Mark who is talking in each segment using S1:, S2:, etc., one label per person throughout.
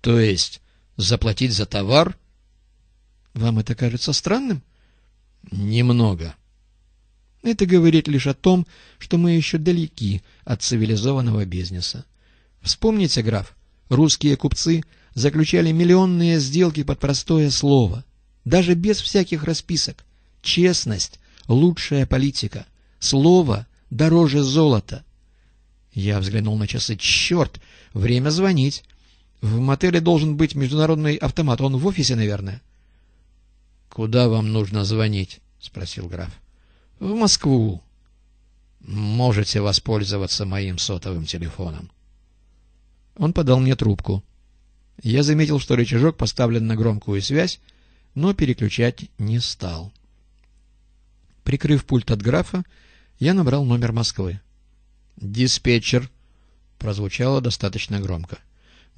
S1: То есть заплатить за товар? Вам это кажется странным? Немного. Это говорит лишь о том, что мы еще далеки от цивилизованного бизнеса. Вспомните, граф, русские купцы заключали миллионные сделки под простое слово, даже без всяких расписок. Честность — лучшая политика, слово — дороже золота. Я взглянул на часы. Черт, время звонить. В мотеле должен быть международный автомат. Он в офисе, наверное. — Куда вам нужно звонить? — спросил граф. — В Москву. — Можете воспользоваться моим сотовым телефоном. Он подал мне трубку. Я заметил, что рычажок поставлен на громкую связь, но переключать не стал. Прикрыв пульт от графа, я набрал номер Москвы. «Диспетчер» прозвучало достаточно громко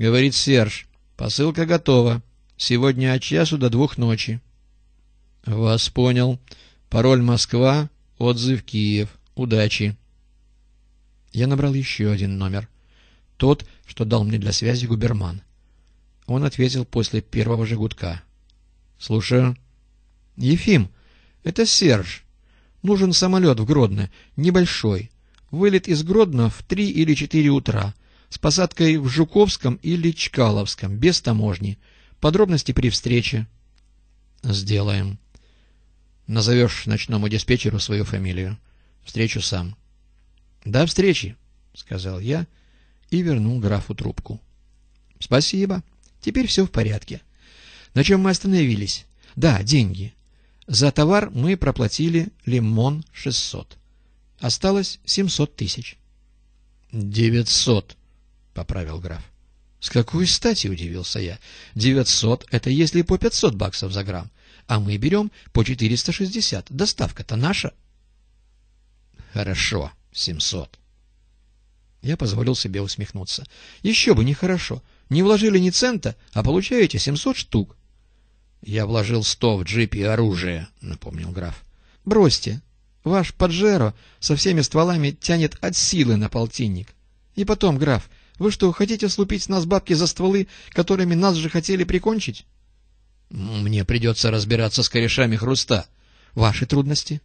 S1: говорит Серж. «Посылка готова. Сегодня от часу до двух ночи». «Вас понял. Пароль Москва, отзыв Киев. Удачи». Я набрал еще один номер. Тот, что дал мне для связи губерман. Он ответил после первого же гудка. «Слушаю». «Ефим, это Серж. Нужен самолет в Гродно, небольшой. Вылет из Гродно в три или четыре утра с посадкой в Жуковском или Чкаловском, без таможни. Подробности при встрече. Сделаем. Назовешь ночному диспетчеру свою фамилию. Встречу сам. До встречи, сказал я и вернул графу трубку. Спасибо. Теперь все в порядке. На чем мы остановились? Да, деньги. За товар мы проплатили лимон 600. Осталось 700 тысяч. 900, — поправил граф. — С какой стати, — удивился я, — Девятьсот это если по пятьсот баксов за грамм, а мы берем по четыреста шестьдесят. Доставка-то наша. — Хорошо, семьсот. Я позволил себе усмехнуться. — Еще бы нехорошо. Не вложили ни цента, а получаете семьсот штук. — Я вложил сто в джип и оружие, — напомнил граф. — Бросьте. Ваш Паджеро со всеми стволами тянет от силы на полтинник. И потом, граф, вы что, хотите слупить с нас бабки за стволы, которыми нас же хотели прикончить? Мне придется разбираться с корешами хруста. Ваши трудности?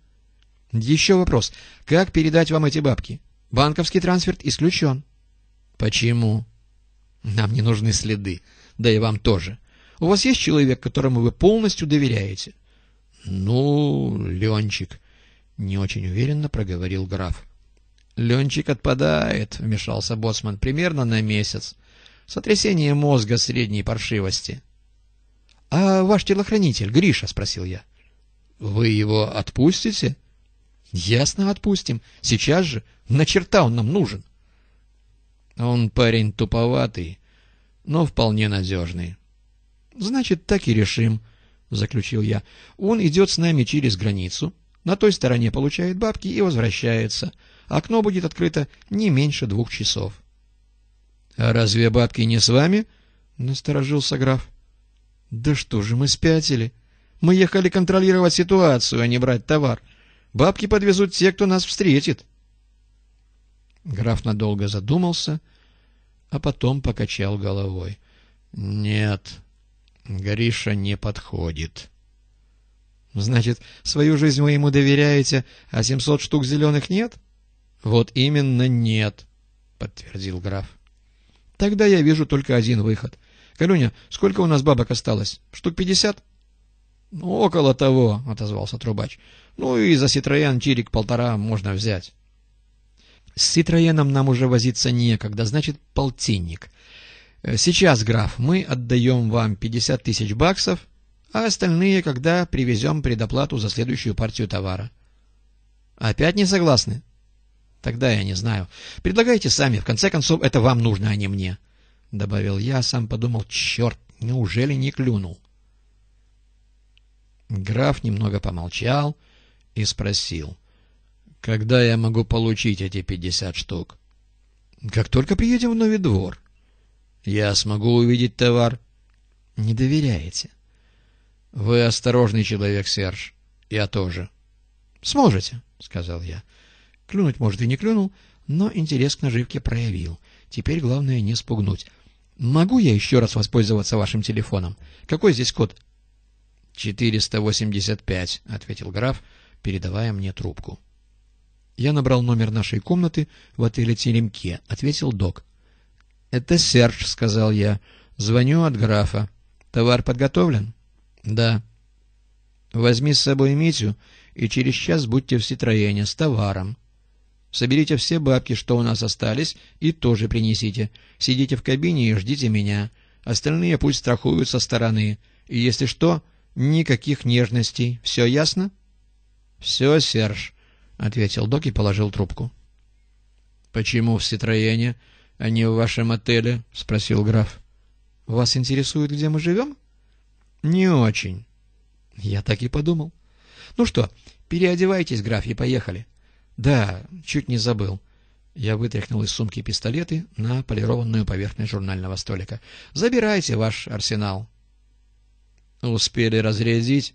S1: Еще вопрос. Как передать вам эти бабки? Банковский трансферт исключен. Почему? Нам не нужны следы. Да и вам тоже. У вас есть человек, которому вы полностью доверяете? Ну, Ленчик, не очень уверенно проговорил граф. «Ленчик отпадает», — вмешался боцман, — «примерно на месяц. Сотрясение мозга средней паршивости». «А ваш телохранитель, Гриша?» — спросил я. «Вы его отпустите?» «Ясно, отпустим. Сейчас же. На черта он нам нужен». «Он парень туповатый, но вполне надежный». «Значит, так и решим», — заключил я. «Он идет с нами через границу, на той стороне получает бабки и возвращается». Окно будет открыто не меньше двух часов. — А разве бабки не с вами? — насторожился граф. — Да что же мы спятили? Мы ехали контролировать ситуацию, а не брать товар. Бабки подвезут те, кто нас встретит. Граф надолго задумался, а потом покачал головой. — Нет, Гриша не подходит. — Значит, свою жизнь вы ему доверяете, а семьсот штук зеленых нет? — вот именно нет, подтвердил граф. Тогда я вижу только один выход. Калюня, сколько у нас бабок осталось? Штук пятьдесят? Ну, около того, отозвался трубач. Ну и за Ситроян чирик полтора можно взять. С Ситроеном нам уже возиться некогда, значит, полтинник. Э, сейчас, граф, мы отдаем вам пятьдесят тысяч баксов, а остальные, когда привезем предоплату за следующую партию товара. Опять не согласны? Тогда я не знаю. Предлагайте сами, в конце концов, это вам нужно, а не мне. Добавил я, сам подумал, черт, неужели не клюнул? Граф немного помолчал и спросил, когда я могу получить эти пятьдесят штук? Как только приедем в Новый двор. Я смогу увидеть товар. Не доверяете? Вы осторожный человек, Серж. Я тоже. Сможете, сказал я. Клюнуть, может, и не клюнул, но интерес к наживке проявил. Теперь главное не спугнуть. «Могу я еще раз воспользоваться вашим телефоном? Какой здесь код?» «485», — ответил граф, передавая мне трубку. Я набрал номер нашей комнаты в отеле Теремке, — ответил док. «Это Серж», — сказал я. «Звоню от графа. Товар подготовлен?» «Да». «Возьми с собой Митю, и через час будьте в Ситроене с товаром». Соберите все бабки, что у нас остались, и тоже принесите. Сидите в кабине и ждите меня. Остальные пусть страхуют со стороны. И если что, никаких нежностей. Все ясно? — Все, Серж, — ответил док и положил трубку. — Почему в Ситроене, а не в вашем отеле? — спросил граф. — Вас интересует, где мы живем? — Не очень. — Я так и подумал. — Ну что, переодевайтесь, граф, и поехали. — да, чуть не забыл. Я вытряхнул из сумки пистолеты на полированную поверхность журнального столика. Забирайте ваш арсенал. Успели разрядить,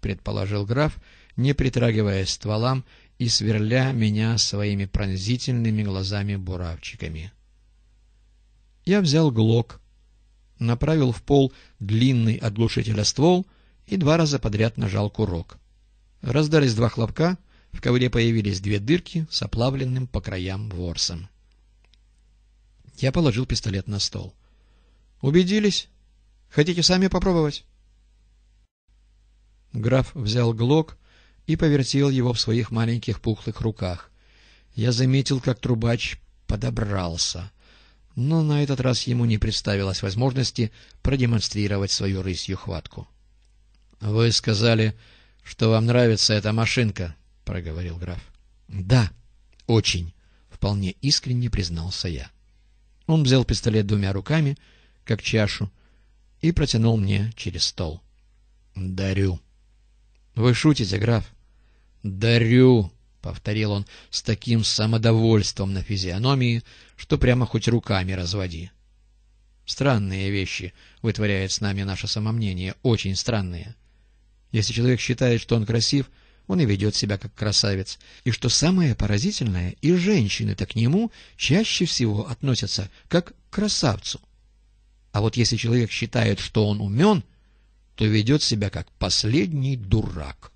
S1: предположил граф, не притрагиваясь стволам и сверля меня своими пронзительными глазами-буравчиками. Я взял глок, направил в пол длинный от глушителя ствол и два раза подряд нажал курок. Раздались два хлопка — в ковре появились две дырки с оплавленным по краям ворсом. Я положил пистолет на стол. «Убедились? Хотите сами попробовать?» Граф взял глок и повертел его в своих маленьких пухлых руках. Я заметил, как трубач подобрался, но на этот раз ему не представилось возможности продемонстрировать свою рысью хватку. — Вы сказали, что вам нравится эта машинка, проговорил граф. — Да, очень, — вполне искренне признался я. Он взял пистолет двумя руками, как чашу, и протянул мне через стол. — Дарю. — Вы шутите, граф? — Дарю, — повторил он с таким самодовольством на физиономии, что прямо хоть руками разводи. Странные вещи вытворяет с нами наше самомнение, очень странные. Если человек считает, что он красив, — он и ведет себя как красавец. И что самое поразительное, и женщины-то к нему чаще всего относятся как к красавцу. А вот если человек считает, что он умен, то ведет себя как последний дурак.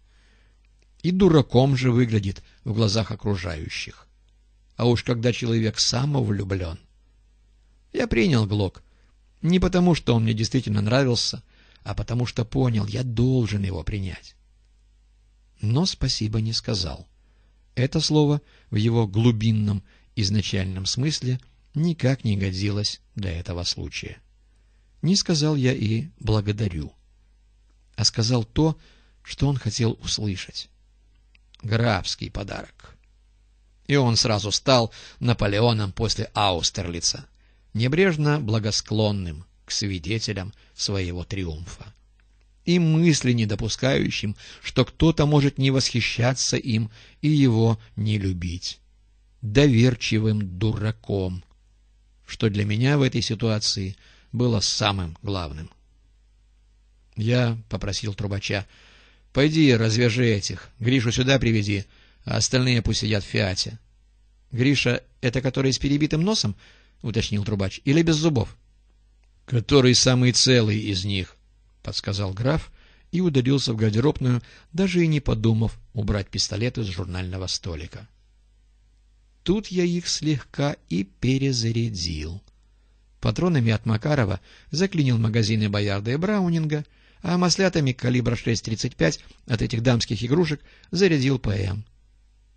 S1: И дураком же выглядит в глазах окружающих. А уж когда человек самовлюблен. Я принял Глок. Не потому, что он мне действительно нравился, а потому что понял, я должен его принять но спасибо не сказал. Это слово в его глубинном изначальном смысле никак не годилось для этого случая. Не сказал я и «благодарю», а сказал то, что он хотел услышать. Графский подарок. И он сразу стал Наполеоном после Аустерлица, небрежно благосклонным к свидетелям своего триумфа и мысли не допускающим, что кто-то может не восхищаться им и его не любить. Доверчивым дураком, что для меня в этой ситуации было самым главным. Я попросил трубача, «Пойди, развяжи этих, Гришу сюда приведи, а остальные пусть сидят в фиате». «Гриша — это который с перебитым носом?» — уточнил трубач. «Или без зубов?» «Который самый целый из них», — подсказал граф и удалился в гардеробную, даже и не подумав убрать пистолет из журнального столика. Тут я их слегка и перезарядил. Патронами от Макарова заклинил магазины Боярда и Браунинга, а маслятами калибра 6.35 от этих дамских игрушек зарядил ПМ.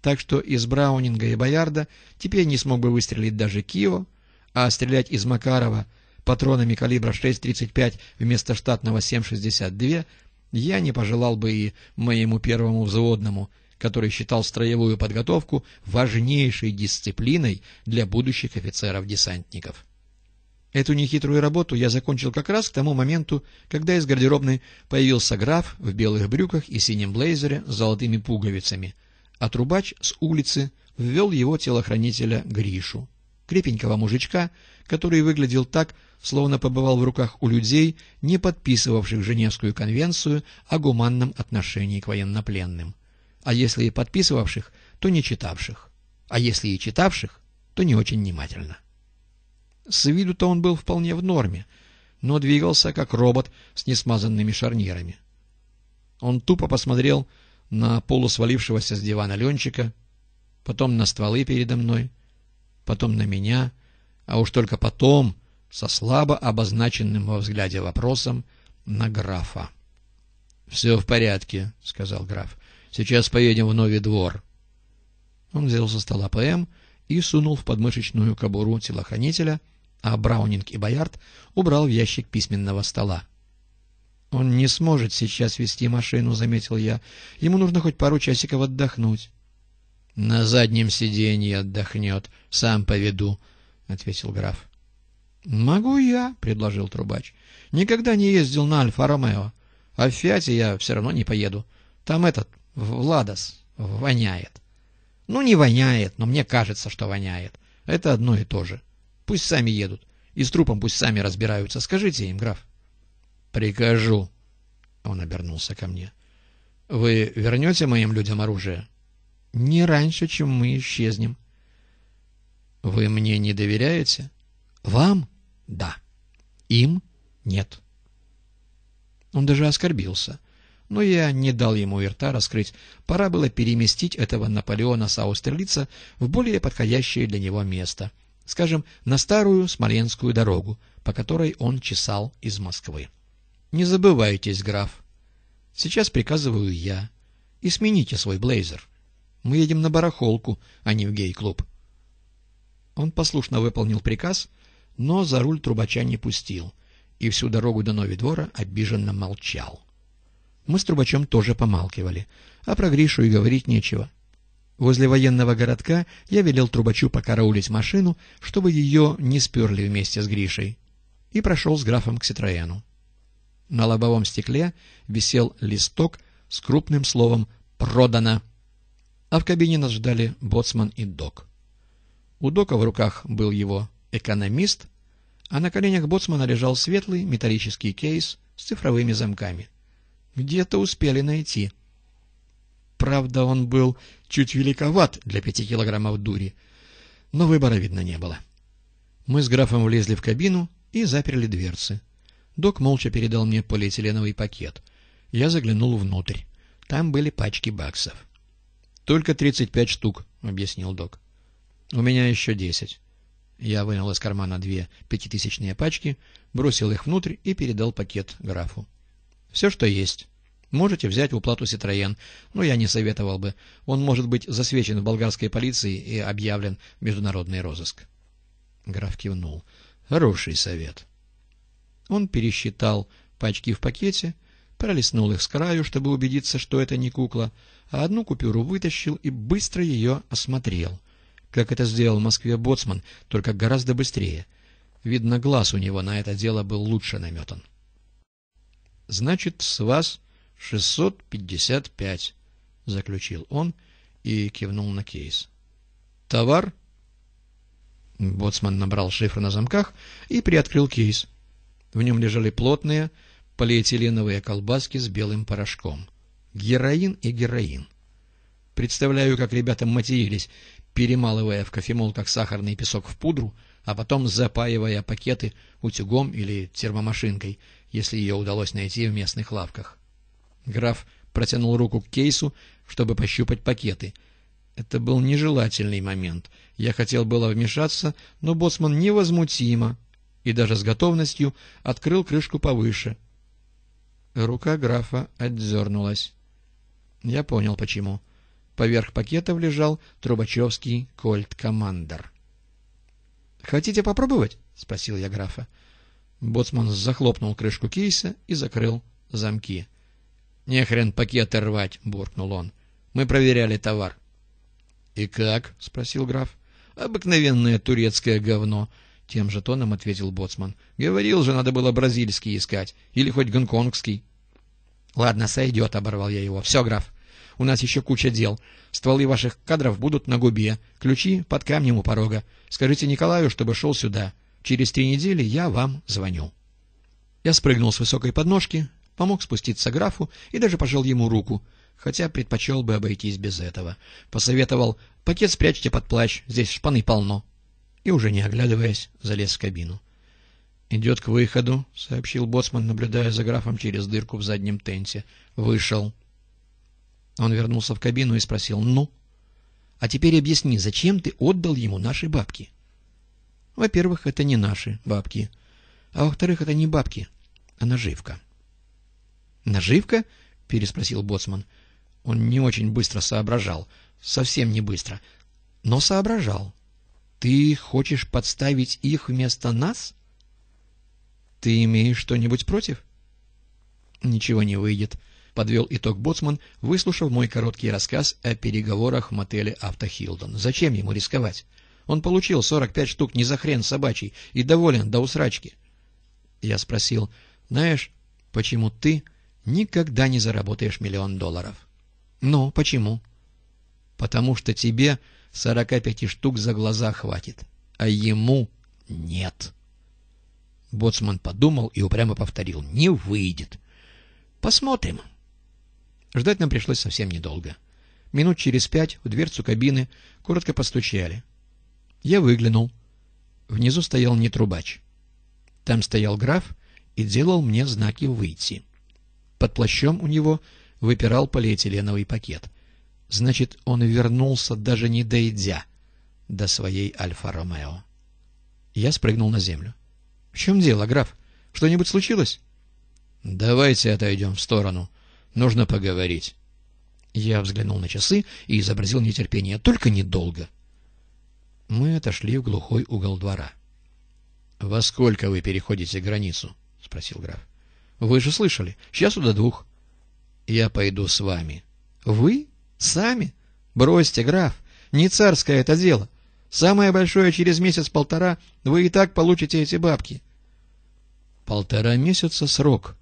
S1: Так что из Браунинга и Боярда теперь не смог бы выстрелить даже Кио, а стрелять из Макарова — патронами калибра 6,35 вместо штатного 7,62, я не пожелал бы и моему первому взводному, который считал строевую подготовку важнейшей дисциплиной для будущих офицеров-десантников. Эту нехитрую работу я закончил как раз к тому моменту, когда из гардеробной появился граф в белых брюках и синем блейзере с золотыми пуговицами, а трубач с улицы ввел его телохранителя Гришу, крепенького мужичка который выглядел так, словно побывал в руках у людей, не подписывавших Женевскую конвенцию о гуманном отношении к военнопленным. А если и подписывавших, то не читавших. А если и читавших, то не очень внимательно. С виду-то он был вполне в норме, но двигался как робот с несмазанными шарнирами. Он тупо посмотрел на полусвалившегося с дивана Ленчика, потом на стволы передо мной, потом на меня — а уж только потом со слабо обозначенным во взгляде вопросом на графа. — Все в порядке, — сказал граф. — Сейчас поедем в Новый двор. Он взял со стола ПМ и сунул в подмышечную кобуру телохранителя, а Браунинг и Боярд убрал в ящик письменного стола. — Он не сможет сейчас вести машину, — заметил я. — Ему нужно хоть пару часиков отдохнуть. — На заднем сиденье отдохнет, сам поведу, — ответил граф. — Могу я, — предложил трубач. — Никогда не ездил на Альфа-Ромео, а в Фиате я все равно не поеду. Там этот, Владос, воняет. Ну, не воняет, но мне кажется, что воняет. Это одно и то же. Пусть сами едут. И с трупом пусть сами разбираются. Скажите им, граф. — Прикажу. Он обернулся ко мне. — Вы вернете моим людям оружие? — Не раньше, чем мы исчезнем. Вы мне не доверяете? Вам? Да. Им? Нет. Он даже оскорбился. Но я не дал ему и рта раскрыть. Пора было переместить этого Наполеона с Аустерлица в более подходящее для него место. Скажем, на старую Смоленскую дорогу, по которой он чесал из Москвы. Не забывайтесь, граф. Сейчас приказываю я. И смените свой блейзер. Мы едем на барахолку, а не в гей-клуб. Он послушно выполнил приказ, но за руль трубача не пустил и всю дорогу до Новидвора обиженно молчал. Мы с трубачом тоже помалкивали, а про Гришу и говорить нечего. Возле военного городка я велел трубачу покараулить машину, чтобы ее не сперли вместе с Гришей, и прошел с графом к Ситроену. На лобовом стекле висел листок с крупным словом «Продано», а в кабине нас ждали боцман и док. У дока в руках был его экономист, а на коленях боцмана лежал светлый металлический кейс с цифровыми замками. Где-то успели найти. Правда, он был чуть великоват для пяти килограммов дури, но выбора, видно, не было. Мы с графом влезли в кабину и заперли дверцы. Док молча передал мне полиэтиленовый пакет. Я заглянул внутрь. Там были пачки баксов. — Только 35 штук, — объяснил док. У меня еще десять. Я вынул из кармана две пятитысячные пачки, бросил их внутрь и передал пакет графу. Все, что есть. Можете взять в уплату Ситроен, но я не советовал бы. Он может быть засвечен в болгарской полиции и объявлен в международный розыск. Граф кивнул. Хороший совет. Он пересчитал пачки в пакете, пролистнул их с краю, чтобы убедиться, что это не кукла, а одну купюру вытащил и быстро ее осмотрел — как это сделал в Москве Боцман, только гораздо быстрее. Видно, глаз у него на это дело был лучше наметан. — Значит, с вас 655, — заключил он и кивнул на кейс. — Товар? Боцман набрал шифр на замках и приоткрыл кейс. В нем лежали плотные полиэтиленовые колбаски с белым порошком. Героин и героин. Представляю, как ребята матерились, перемалывая в кофемолках сахарный песок в пудру, а потом запаивая пакеты утюгом или термомашинкой, если ее удалось найти в местных лавках. Граф протянул руку к кейсу, чтобы пощупать пакеты. Это был нежелательный момент. Я хотел было вмешаться, но боцман невозмутимо и даже с готовностью открыл крышку повыше. Рука графа отдернулась. Я понял, почему. — Поверх пакетов лежал трубачевский кольт-командер. «Хотите попробовать?» — спросил я графа. Боцман захлопнул крышку кейса и закрыл замки. нехрен хрен пакеты рвать!» — буркнул он. «Мы проверяли товар». «И как?» — спросил граф. «Обыкновенное турецкое говно», — тем же тоном ответил Боцман. «Говорил же, надо было бразильский искать. Или хоть гонконгский». «Ладно, сойдет», — оборвал я его. «Все, граф, у нас еще куча дел. Стволы ваших кадров будут на губе, ключи под камнем у порога. Скажите Николаю, чтобы шел сюда. Через три недели я вам звоню». Я спрыгнул с высокой подножки, помог спуститься графу и даже пожал ему руку, хотя предпочел бы обойтись без этого. Посоветовал «пакет спрячьте под плащ, здесь шпаны полно». И уже не оглядываясь, залез в кабину. «Идет к выходу», — сообщил боцман, наблюдая за графом через дырку в заднем тенте. «Вышел». Он вернулся в кабину и спросил «Ну?» «А теперь объясни, зачем ты отдал ему наши бабки?» «Во-первых, это не наши бабки. А во-вторых, это не бабки, а наживка». «Наживка?» — переспросил Боцман. Он не очень быстро соображал. Совсем не быстро. Но соображал. «Ты хочешь подставить их вместо нас?» «Ты имеешь что-нибудь против?» «Ничего не выйдет» подвел итог Боцман, выслушав мой короткий рассказ о переговорах в мотеле «Автохилдон». Зачем ему рисковать? Он получил 45 штук не за хрен собачий и доволен до усрачки. Я спросил, знаешь, почему ты никогда не заработаешь миллион долларов? Ну, почему? Потому что тебе 45 штук за глаза хватит, а ему нет. Боцман подумал и упрямо повторил, не выйдет. Посмотрим. Ждать нам пришлось совсем недолго. Минут через пять в дверцу кабины коротко постучали. Я выглянул. Внизу стоял не трубач. Там стоял граф и делал мне знаки «выйти». Под плащом у него выпирал полиэтиленовый пакет. Значит, он вернулся, даже не дойдя до своей Альфа-Ромео. Я спрыгнул на землю. — В чем дело, граф? Что-нибудь случилось? — Давайте отойдем в сторону, Нужно поговорить. Я взглянул на часы и изобразил нетерпение. Только недолго. Мы отошли в глухой угол двора. — Во сколько вы переходите границу? — спросил граф. — Вы же слышали. Сейчас до двух. — Я пойду с вами. — Вы? Сами? Бросьте, граф. Не царское это дело. Самое большое через месяц-полтора вы и так получите эти бабки. — Полтора месяца срок,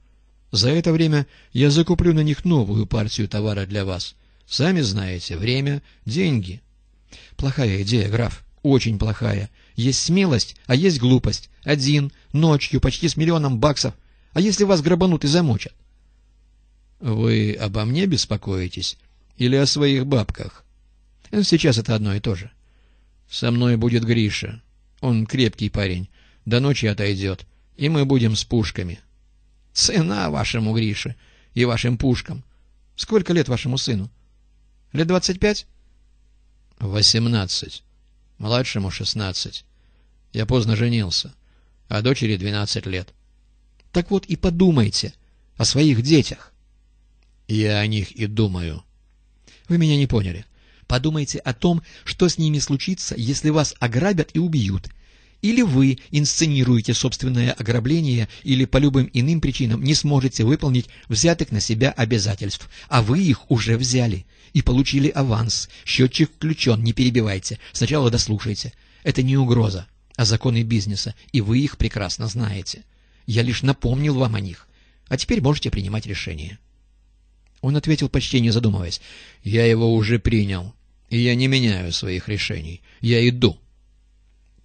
S1: за это время я закуплю на них новую партию товара для вас. Сами знаете, время — деньги. Плохая идея, граф, очень плохая. Есть смелость, а есть глупость. Один, ночью, почти с миллионом баксов. А если вас грабанут и замочат? Вы обо мне беспокоитесь или о своих бабках? Сейчас это одно и то же. Со мной будет Гриша. Он крепкий парень. До ночи отойдет, и мы будем с пушками». Цена вашему Грише и вашим пушкам. Сколько лет вашему сыну? Лет двадцать пять? Восемнадцать. Младшему шестнадцать. Я поздно женился, а дочери двенадцать лет. Так вот и подумайте о своих детях. Я о них и думаю. Вы меня не поняли. Подумайте о том, что с ними случится, если вас ограбят и убьют — или вы инсценируете собственное ограбление или по любым иным причинам не сможете выполнить взятых на себя обязательств, а вы их уже взяли и получили аванс. Счетчик включен, не перебивайте, сначала дослушайте. Это не угроза, а законы бизнеса, и вы их прекрасно знаете. Я лишь напомнил вам о них, а теперь можете принимать решение. Он ответил почти не задумываясь. «Я его уже принял, и я не меняю своих решений. Я иду».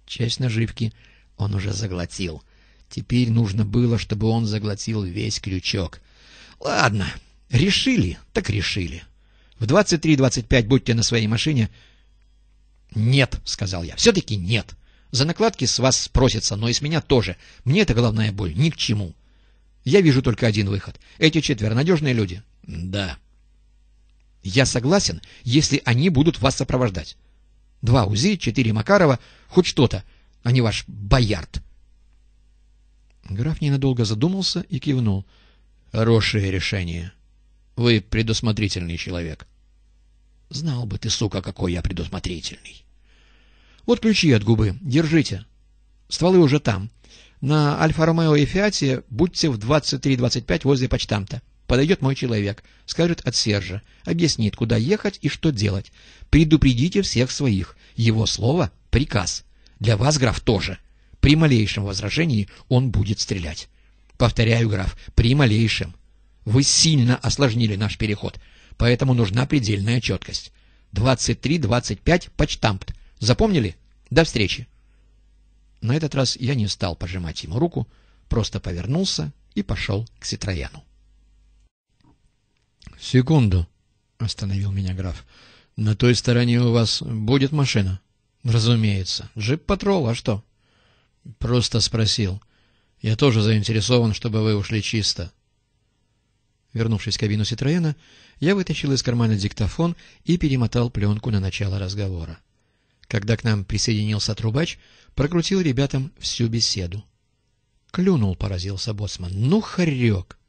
S1: Часть наживки он уже заглотил. Теперь нужно было, чтобы он заглотил весь крючок. Ладно, решили, так решили. В 23-25 будьте на своей машине. Нет, сказал я, все-таки нет. За накладки с вас спросятся, но и с меня тоже. Мне эта головная боль ни к чему. Я вижу только один выход. Эти четверо надежные люди? Да. Я согласен, если они будут вас сопровождать. Два УЗИ, четыре Макарова, хоть что-то, а не ваш боярд. Граф ненадолго задумался и кивнул. — Хорошее решение. Вы предусмотрительный человек. — Знал бы ты, сука, какой я предусмотрительный. — Вот ключи от губы. Держите. Стволы уже там. На Альфа-Ромео и Фиате будьте в 23-25 возле почтамта. Подойдет мой человек, скажет от Сержа, объяснит, куда ехать и что делать. Предупредите всех своих. Его слово — приказ. Для вас, граф, тоже. При малейшем возражении он будет стрелять. Повторяю, граф, при малейшем. Вы сильно осложнили наш переход, поэтому нужна предельная четкость. 23-25 почтампт. Запомнили? До встречи. На этот раз я не стал пожимать ему руку, просто повернулся и пошел к Ситрояну. — Секунду, — остановил меня граф. «На той стороне у вас будет машина?» «Разумеется. Джип-патрол, а что?» «Просто спросил. Я тоже заинтересован, чтобы вы ушли чисто». Вернувшись в кабину Ситроена, я вытащил из кармана диктофон и перемотал пленку на начало разговора. Когда к нам присоединился трубач, прокрутил ребятам всю беседу. «Клюнул», — поразился боссман. «Ну, хорек!»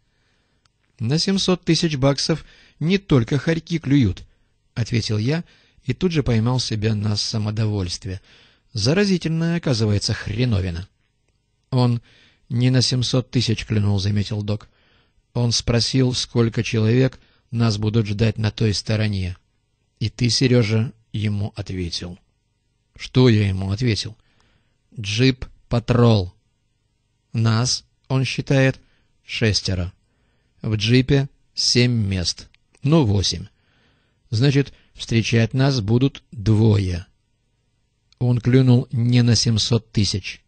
S1: «На семьсот тысяч баксов не только хорьки клюют, ответил я и тут же поймал себя на самодовольстве. Заразительная, оказывается, хреновина. Он не на семьсот тысяч клянул, заметил док. Он спросил, сколько человек нас будут ждать на той стороне. И ты, Сережа, ему ответил. Что я ему ответил? Джип Патрол. Нас, он считает, шестеро. В джипе семь мест. Ну, восемь. Значит, встречать нас будут двое. Он клюнул не на семьсот тысяч,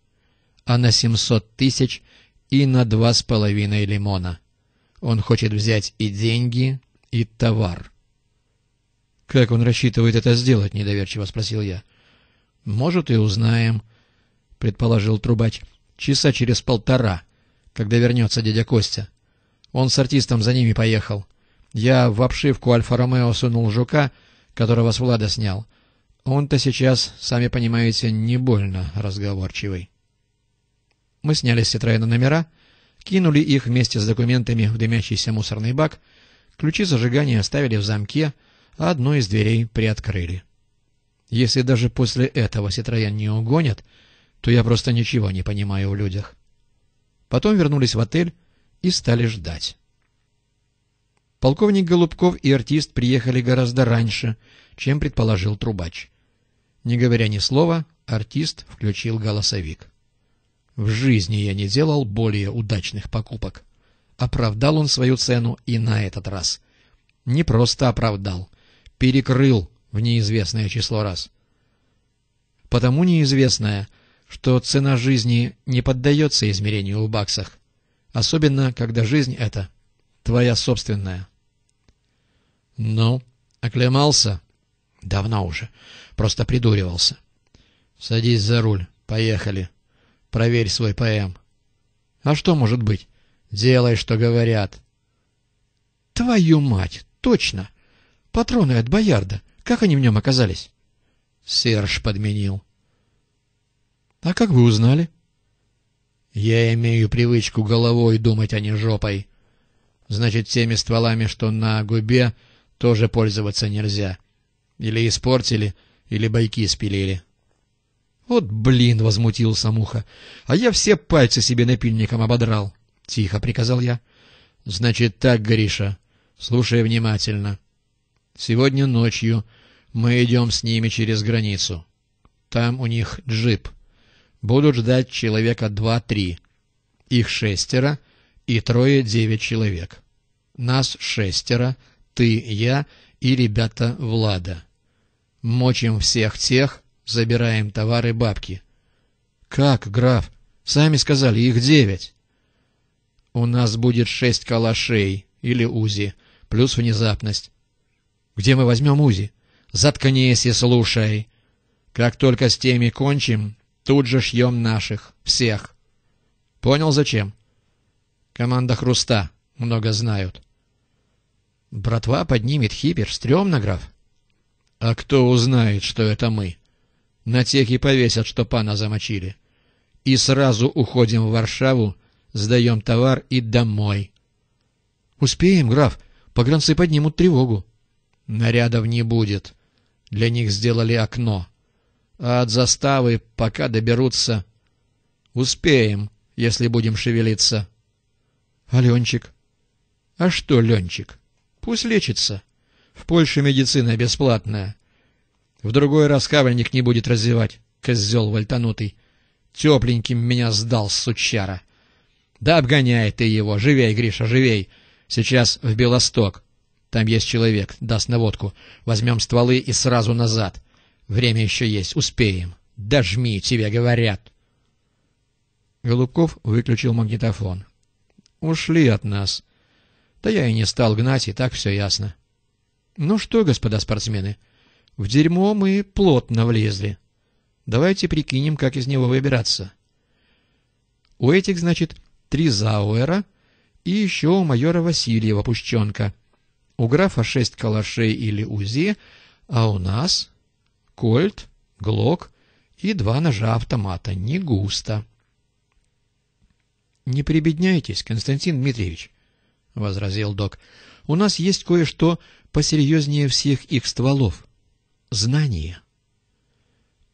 S1: а на семьсот тысяч и на два с половиной лимона. Он хочет взять и деньги, и товар. — Как он рассчитывает это сделать? — недоверчиво спросил я. — Может, и узнаем, — предположил трубач. — Часа через полтора, когда вернется дядя Костя. Он с артистом за ними поехал. Я в обшивку Альфа-Ромео сунул жука, которого с Влада снял. Он-то сейчас, сами понимаете, не больно разговорчивый. Мы сняли с Ситроена номера, кинули их вместе с документами в дымящийся мусорный бак, ключи зажигания оставили в замке, а одну из дверей приоткрыли. Если даже после этого Ситроен не угонят, то я просто ничего не понимаю в людях. Потом вернулись в отель и стали ждать. Полковник Голубков и артист приехали гораздо раньше, чем предположил трубач. Не говоря ни слова, артист включил голосовик. «В жизни я не делал более удачных покупок». Оправдал он свою цену и на этот раз. Не просто оправдал, перекрыл в неизвестное число раз. Потому неизвестное, что цена жизни не поддается измерению в баксах, особенно когда жизнь эта твоя собственная. «Ну, оклемался?» «Давно уже. Просто придуривался». «Садись за руль. Поехали. Проверь свой ПМ». «А что может быть? Делай, что говорят». «Твою мать! Точно! Патроны от Боярда. Как они в нем оказались?» «Серж подменил». «А как вы узнали?» «Я имею привычку головой думать, а не жопой. Значит, теми стволами, что на губе, тоже пользоваться нельзя. Или испортили, или бойки спилили. «Вот блин!» — возмутился Муха. «А я все пальцы себе напильником ободрал!» — тихо приказал я. «Значит так, Гриша, слушай внимательно. Сегодня ночью мы идем с ними через границу. Там у них джип. Будут ждать человека два-три. Их шестеро и трое девять человек. Нас шестеро — ты, я и ребята Влада. Мочим всех тех, забираем товары бабки. — Как, граф? Сами сказали, их девять. — У нас будет шесть калашей или УЗИ, плюс внезапность. — Где мы возьмем УЗИ? — Заткнись и слушай. Как только с теми кончим, тут же шьем наших, всех. — Понял зачем? — Команда Хруста, много знают. — Братва поднимет хипер. Стремно, граф. — А кто узнает, что это мы? На тех и повесят, что пана замочили. И сразу уходим в Варшаву, сдаем товар и домой. — Успеем, граф. Погранцы поднимут тревогу. — Нарядов не будет. Для них сделали окно. А от заставы пока доберутся... — Успеем, если будем шевелиться. — А Ленчик? — А что Ленчик? — Пусть лечится. В Польше медицина бесплатная. В другой раз кавальник не будет развивать, козел вальтанутый. Тепленьким меня сдал, сучара. Да обгоняй ты его, живей, Гриша, живей. Сейчас в Белосток. Там есть человек, даст наводку. Возьмем стволы и сразу назад. Время еще есть, успеем. Дожми, тебе говорят. Голубков выключил магнитофон. Ушли от нас. Да я и не стал гнать, и так все ясно. Ну что, господа спортсмены, в дерьмо мы плотно влезли. Давайте прикинем, как из него выбираться. У этих, значит, три зауэра и еще у майора Васильева пущенка. У графа шесть калашей или УЗИ, а у нас кольт, глок и два ножа автомата. Не густо. Не прибедняйтесь, Константин Дмитриевич. — возразил док. — У нас есть кое-что посерьезнее всех их стволов. Знания.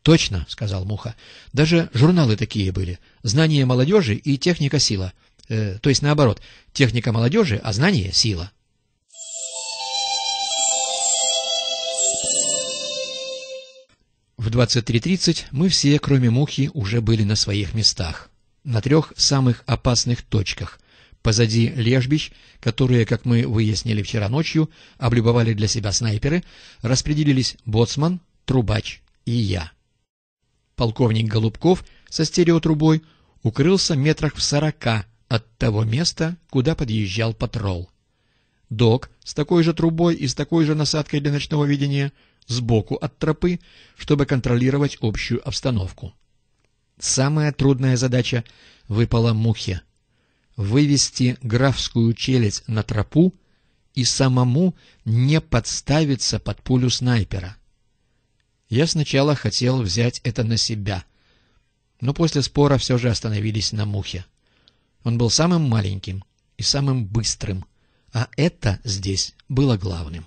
S1: Точно, — сказал Муха. — Даже журналы такие были. Знания молодежи и техника сила. Э, то есть наоборот, техника молодежи, а знания сила. В 23.30 мы все, кроме Мухи, уже были на своих местах. На трех самых опасных точках — Позади лежбищ, которые, как мы выяснили вчера ночью, облюбовали для себя снайперы, распределились боцман, трубач и я. Полковник Голубков со стереотрубой укрылся метрах в сорока от того места, куда подъезжал патрол. Док с такой же трубой и с такой же насадкой для ночного видения сбоку от тропы, чтобы контролировать общую обстановку. Самая трудная задача выпала Мухе — вывести графскую челядь на тропу и самому не подставиться под пулю снайпера. Я сначала хотел взять это на себя, но после спора все же остановились на мухе. Он был самым маленьким и самым быстрым, а это здесь было главным.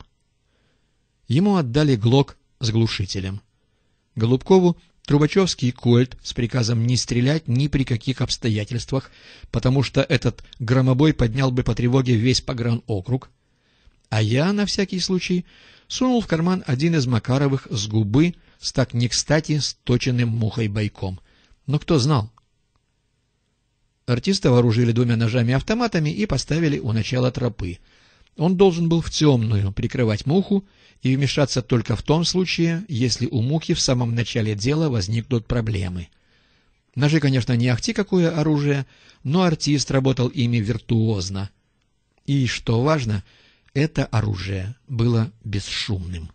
S1: Ему отдали глок с глушителем. Голубкову Трубачевский кольт с приказом не стрелять ни при каких обстоятельствах, потому что этот громобой поднял бы по тревоге весь погранокруг. А я, на всякий случай, сунул в карман один из Макаровых с губы с так не кстати сточенным мухой бойком. Но кто знал? Артиста вооружили двумя ножами-автоматами и поставили у начала тропы. Он должен был в темную прикрывать муху и вмешаться только в том случае, если у мухи в самом начале дела возникнут проблемы. Ножи, конечно, не ахти какое оружие, но артист работал ими виртуозно. И, что важно, это оружие было бесшумным.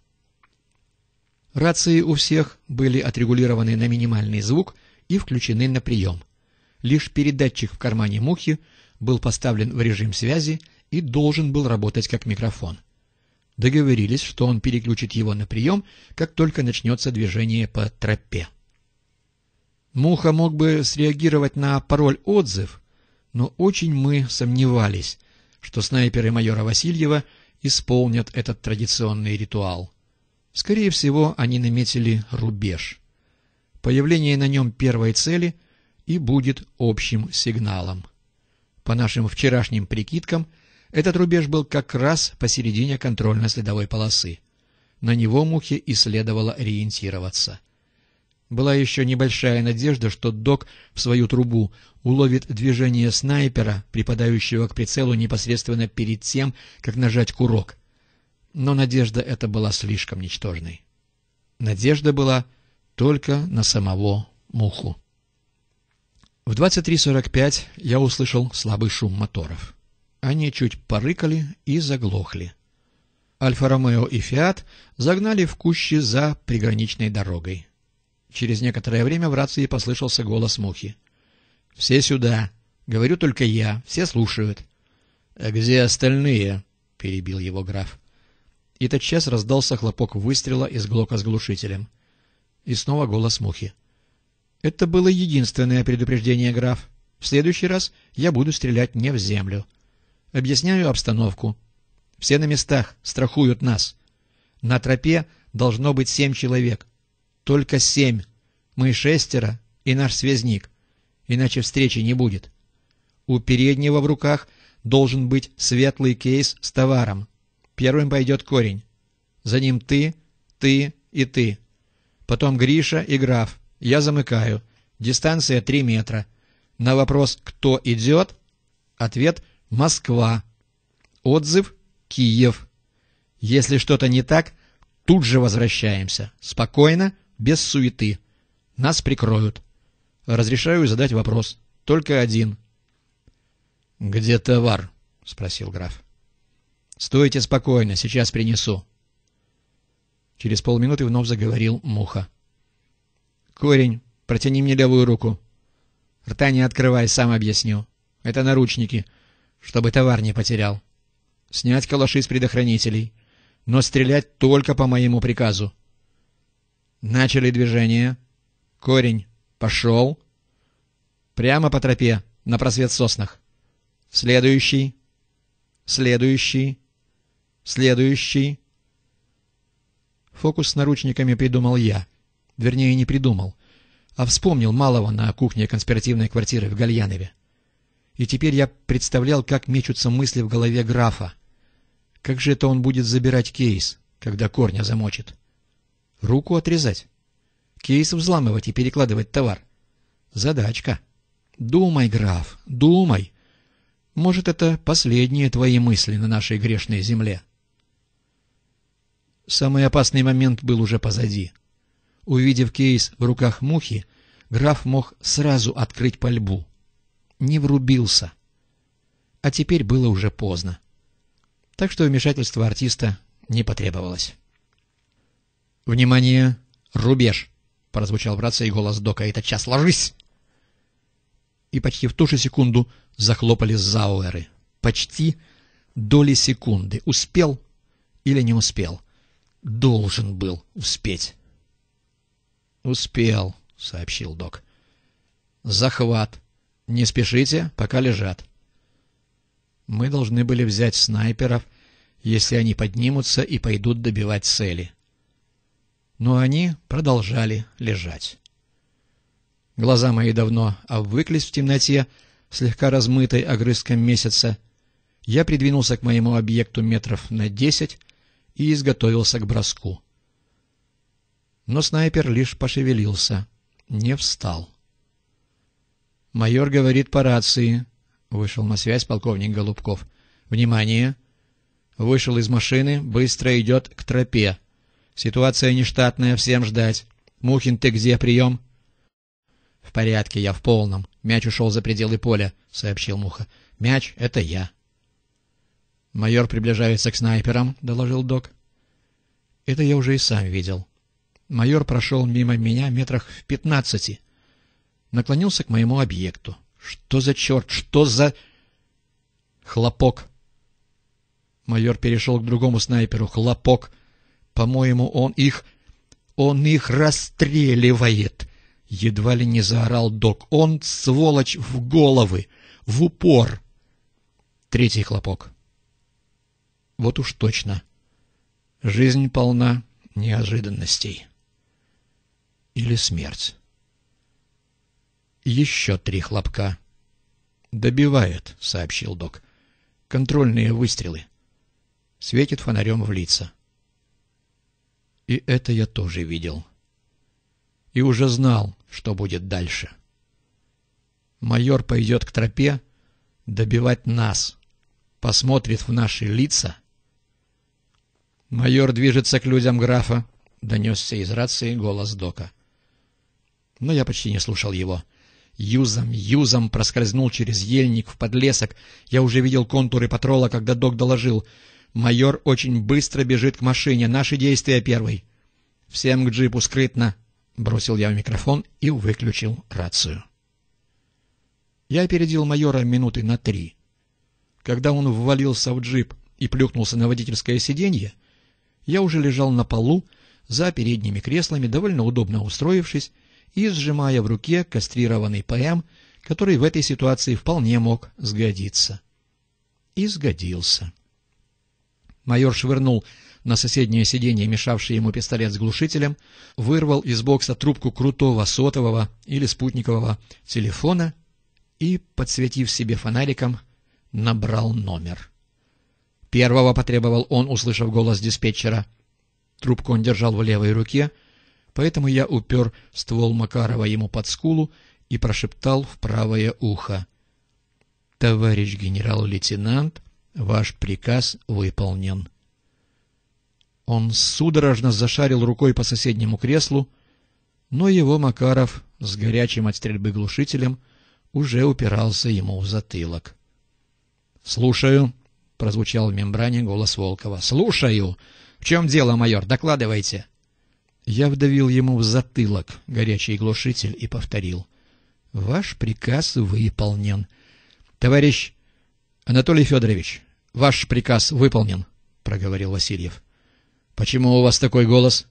S1: Рации у всех были отрегулированы на минимальный звук и включены на прием. Лишь передатчик в кармане мухи был поставлен в режим связи, и должен был работать как микрофон. Договорились, что он переключит его на прием, как только начнется движение по тропе. Муха мог бы среагировать на пароль-отзыв, но очень мы сомневались, что снайперы майора Васильева исполнят этот традиционный ритуал. Скорее всего, они наметили рубеж. Появление на нем первой цели и будет общим сигналом. По нашим вчерашним прикидкам – этот рубеж был как раз посередине контрольно-следовой полосы. На него мухе и следовало ориентироваться. Была еще небольшая надежда, что док в свою трубу уловит движение снайпера, припадающего к прицелу непосредственно перед тем, как нажать курок. Но надежда эта была слишком ничтожной. Надежда была только на самого муху. В 23.45 я услышал слабый шум моторов. Они чуть порыкали и заглохли. Альфа-Ромео и Фиат загнали в кущи за приграничной дорогой. Через некоторое время в рации послышался голос Мухи. — Все сюда. Говорю только я. Все слушают. — А где остальные? — перебил его граф. И тотчас раздался хлопок выстрела из глока с глушителем. И снова голос Мухи. — Это было единственное предупреждение, граф. В следующий раз я буду стрелять не в землю. — Объясняю обстановку. Все на местах, страхуют нас. На тропе должно быть семь человек. Только семь. Мы шестеро и наш связник. Иначе встречи не будет. У переднего в руках должен быть светлый кейс с товаром. Первым пойдет корень. За ним ты, ты и ты. Потом Гриша и граф. Я замыкаю. Дистанция три метра. На вопрос «Кто идет?» Ответ – Москва. Отзыв Киев. Если что-то не так, тут же возвращаемся. Спокойно, без суеты. Нас прикроют. Разрешаю задать вопрос. Только один. — Где товар? — спросил граф. — Стойте спокойно, сейчас принесу. Через полминуты вновь заговорил Муха. — Корень, протяни мне левую руку. — Рта не открывай, сам объясню. Это наручники чтобы товар не потерял. Снять калаши с предохранителей, но стрелять только по моему приказу. Начали движение. Корень пошел. Прямо по тропе, на просвет соснах. Следующий. Следующий. Следующий. Фокус с наручниками придумал я. Вернее, не придумал, а вспомнил малого на кухне конспиративной квартиры в Гальянове и теперь я представлял, как мечутся мысли в голове графа. Как же это он будет забирать кейс, когда корня замочит? Руку отрезать? Кейс взламывать и перекладывать товар? Задачка. Думай, граф, думай. Может, это последние твои мысли на нашей грешной земле. Самый опасный момент был уже позади. Увидев кейс в руках мухи, граф мог сразу открыть пальбу не врубился. А теперь было уже поздно. Так что вмешательство артиста не потребовалось. «Внимание! Рубеж!» — прозвучал в рации голос Дока. «Это час! Ложись!» И почти в ту же секунду захлопали зауэры. Почти доли секунды. Успел или не успел? Должен был успеть. «Успел», — сообщил док. «Захват не спешите, пока лежат. Мы должны были взять снайперов, если они поднимутся и пойдут добивать цели. Но они продолжали лежать. Глаза мои давно обвыклись в темноте, слегка размытой огрызком месяца. Я придвинулся к моему объекту метров на десять и изготовился к броску. Но снайпер лишь пошевелился, не встал. «Майор говорит по рации», — вышел на связь полковник Голубков. «Внимание! Вышел из машины, быстро идет к тропе. Ситуация нештатная, всем ждать. Мухин, ты где? Прием!» «В порядке, я в полном. Мяч ушел за пределы поля», — сообщил Муха. «Мяч — это я». «Майор приближается к снайперам», — доложил док. «Это я уже и сам видел. Майор прошел мимо меня метрах в пятнадцати наклонился к моему объекту. «Что за черт? Что за...» «Хлопок!» Майор перешел к другому снайперу. «Хлопок! По-моему, он их... Он их расстреливает!» Едва ли не заорал док. «Он, сволочь, в головы! В упор!» Третий хлопок. «Вот уж точно! Жизнь полна неожиданностей!» «Или смерть!» Еще три хлопка. «Добивает», — сообщил док. «Контрольные выстрелы». Светит фонарем в лица. И это я тоже видел. И уже знал, что будет дальше. Майор пойдет к тропе добивать нас, посмотрит в наши лица. «Майор движется к людям графа», — донесся из рации голос Дока. Но я почти не слушал его. Юзом, юзом проскользнул через ельник в подлесок. Я уже видел контуры патрола, когда док доложил. Майор очень быстро бежит к машине. Наши действия первой. «Всем к джипу скрытно!» — бросил я в микрофон и выключил рацию. Я опередил майора минуты на три. Когда он ввалился в джип и плюхнулся на водительское сиденье, я уже лежал на полу за передними креслами, довольно удобно устроившись, и сжимая в руке кастрированный ПМ, который в этой ситуации вполне мог сгодиться. И сгодился. Майор швырнул на соседнее сиденье мешавший ему пистолет с глушителем, вырвал из бокса трубку крутого сотового или спутникового телефона и, подсветив себе фонариком, набрал номер. Первого потребовал он, услышав голос диспетчера. Трубку он держал в левой руке — Поэтому я упер ствол Макарова ему под скулу и прошептал в правое ухо. «Товарищ генерал-лейтенант, ваш приказ выполнен». Он судорожно зашарил рукой по соседнему креслу, но его Макаров с горячим от стрельбы глушителем уже упирался ему в затылок. «Слушаю», — прозвучал в мембране голос Волкова. «Слушаю! В чем дело, майор? Докладывайте!» Я вдавил ему в затылок горячий глушитель и повторил. «Ваш приказ выполнен. Товарищ Анатолий Федорович, ваш приказ выполнен», — проговорил Васильев. «Почему у вас такой голос?»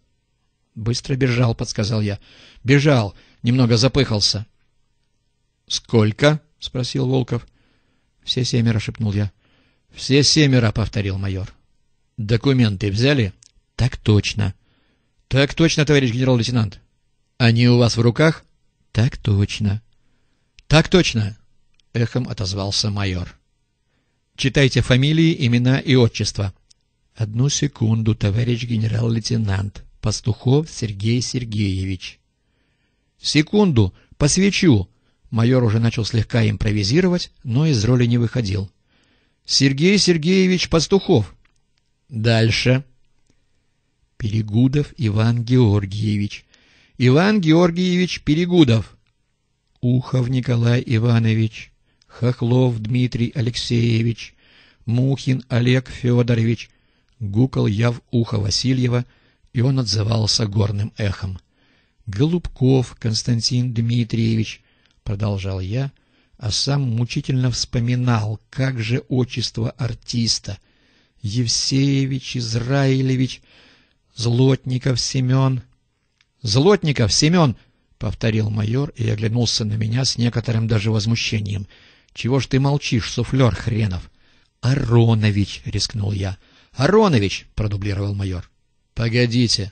S1: «Быстро бежал», — подсказал я. «Бежал, немного запыхался». «Сколько?» — спросил Волков. «Все семеро», — шепнул я. «Все семеро», — повторил майор. «Документы взяли?» «Так точно». «Так точно, товарищ генерал-лейтенант». «Они у вас в руках?» «Так точно». «Так точно», — эхом отозвался майор. «Читайте фамилии, имена и отчества». «Одну секунду, товарищ генерал-лейтенант. Пастухов Сергей Сергеевич». «Секунду, посвечу». Майор уже начал слегка импровизировать, но из роли не выходил. «Сергей Сергеевич Пастухов». «Дальше». Перегудов Иван Георгиевич. Иван Георгиевич Перегудов. Ухов Николай Иванович. Хохлов Дмитрий Алексеевич. Мухин Олег Федорович. Гукал я в ухо Васильева, и он отзывался горным эхом. Голубков Константин Дмитриевич, продолжал я, а сам мучительно вспоминал, как же отчество артиста. Евсеевич, Израилевич, Злотников Семен. Злотников Семен, — повторил майор и оглянулся на меня с некоторым даже возмущением. — Чего ж ты молчишь, суфлер хренов? — Аронович, — рискнул я. — Аронович, — продублировал майор. — Погодите.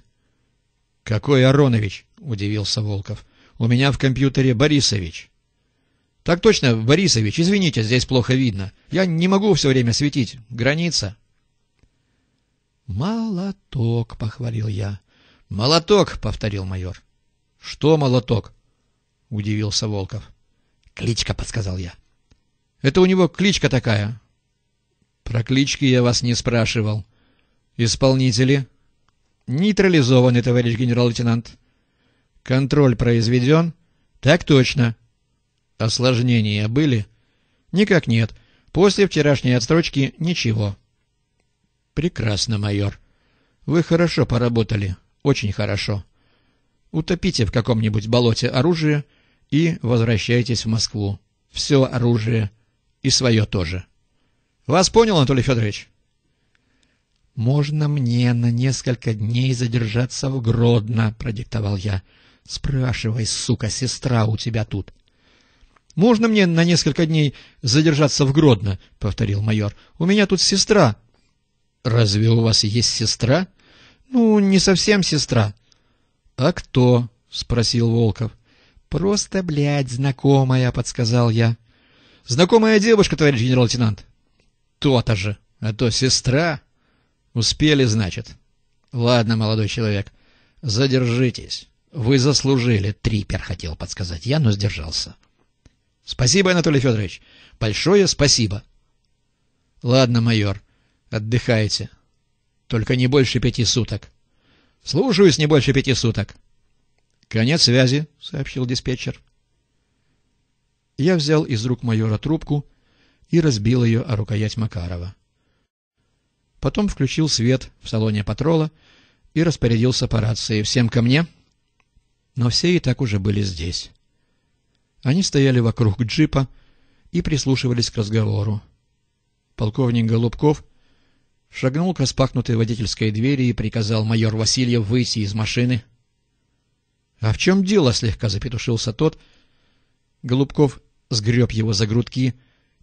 S1: — Какой Аронович? — удивился Волков. — У меня в компьютере Борисович. — Так точно, Борисович, извините, здесь плохо видно. Я не могу все время светить. Граница. — «Молоток», — похвалил я. «Молоток», — повторил майор. «Что молоток?» — удивился Волков. «Кличка», — подсказал я. «Это у него кличка такая». «Про клички я вас не спрашивал. Исполнители?» Нейтрализованный товарищ генерал-лейтенант». «Контроль произведен?» «Так точно». «Осложнения были?» «Никак нет. После вчерашней отстрочки ничего». Прекрасно, майор. Вы хорошо поработали, очень хорошо. Утопите в каком-нибудь болоте оружие и возвращайтесь в Москву. Все оружие и свое тоже. Вас понял, Анатолий Федорович? «Можно мне на несколько дней задержаться в Гродно», — продиктовал я. «Спрашивай, сука, сестра у тебя тут». «Можно мне на несколько дней задержаться в Гродно?» — повторил майор. «У меня тут сестра «Разве у вас есть сестра?» «Ну, не совсем сестра». «А кто?» — спросил Волков. «Просто, блядь, знакомая», — подсказал я. «Знакомая девушка, товарищ генерал-лейтенант». «То-то же, а то сестра». «Успели, значит». «Ладно, молодой человек, задержитесь. Вы заслужили». Трипер хотел подсказать я, но сдержался. «Спасибо, Анатолий Федорович. Большое спасибо». «Ладно, майор». Отдыхайте. Только не больше пяти суток. Слушаюсь не больше пяти суток. Конец связи, сообщил диспетчер. Я взял из рук майора трубку и разбил ее о рукоять Макарова. Потом включил свет в салоне патрола и распорядился по рации. «Всем ко мне!» Но все и так уже были здесь. Они стояли вокруг джипа и прислушивались к разговору. Полковник Голубков шагнул к распахнутой водительской двери и приказал майор Васильев выйти из машины. — А в чем дело? — слегка запетушился тот. Голубков сгреб его за грудки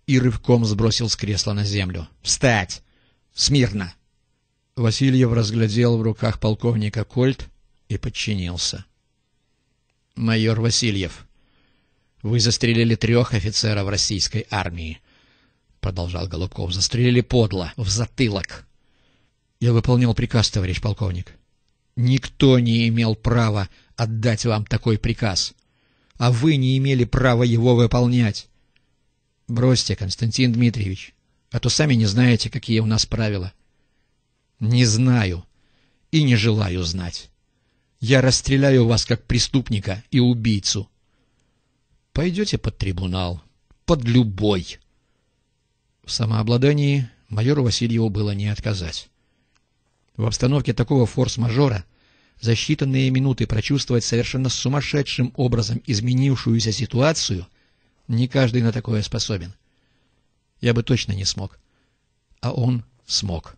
S1: и рывком сбросил с кресла на землю. — Встать! Смирно! Васильев разглядел в руках полковника кольт и подчинился. — Майор Васильев, вы застрелили трех офицеров российской армии. —— продолжал Голубков. — Застрелили подло, в затылок. — Я выполнял приказ, товарищ полковник. — Никто не имел права отдать вам такой приказ. А вы не имели права его выполнять. — Бросьте, Константин Дмитриевич, а то сами не знаете, какие у нас правила. — Не знаю и не желаю знать. Я расстреляю вас как преступника и убийцу. — Пойдете под трибунал, под любой в самообладании майору Васильеву было не отказать. В обстановке такого форс-мажора за считанные минуты прочувствовать совершенно сумасшедшим образом изменившуюся ситуацию не каждый на такое способен. Я бы точно не смог. А он смог.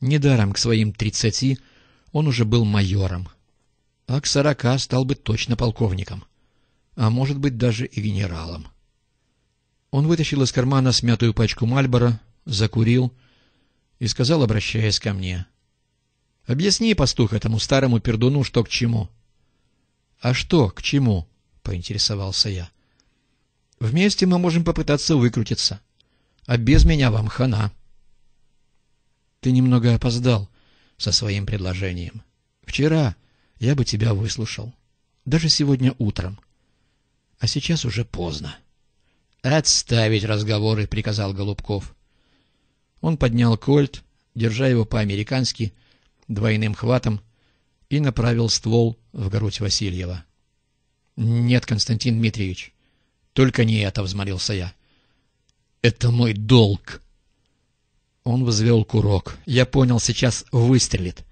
S1: Недаром к своим тридцати он уже был майором, а к сорока стал бы точно полковником, а может быть даже и генералом. Он вытащил из кармана смятую пачку Мальбора, закурил и сказал, обращаясь ко мне. — Объясни, пастух, этому старому пердуну, что к чему. — А что к чему? — поинтересовался я. — Вместе мы можем попытаться выкрутиться. А без меня вам хана. — Ты немного опоздал со своим предложением. Вчера я бы тебя выслушал. Даже сегодня утром. А сейчас уже поздно. «Отставить разговоры», — приказал Голубков. Он поднял кольт, держа его по-американски, двойным хватом, и направил ствол в грудь Васильева. «Нет, Константин Дмитриевич, только не это», — взмолился я. «Это мой долг». Он взвел курок. Я понял, сейчас выстрелит.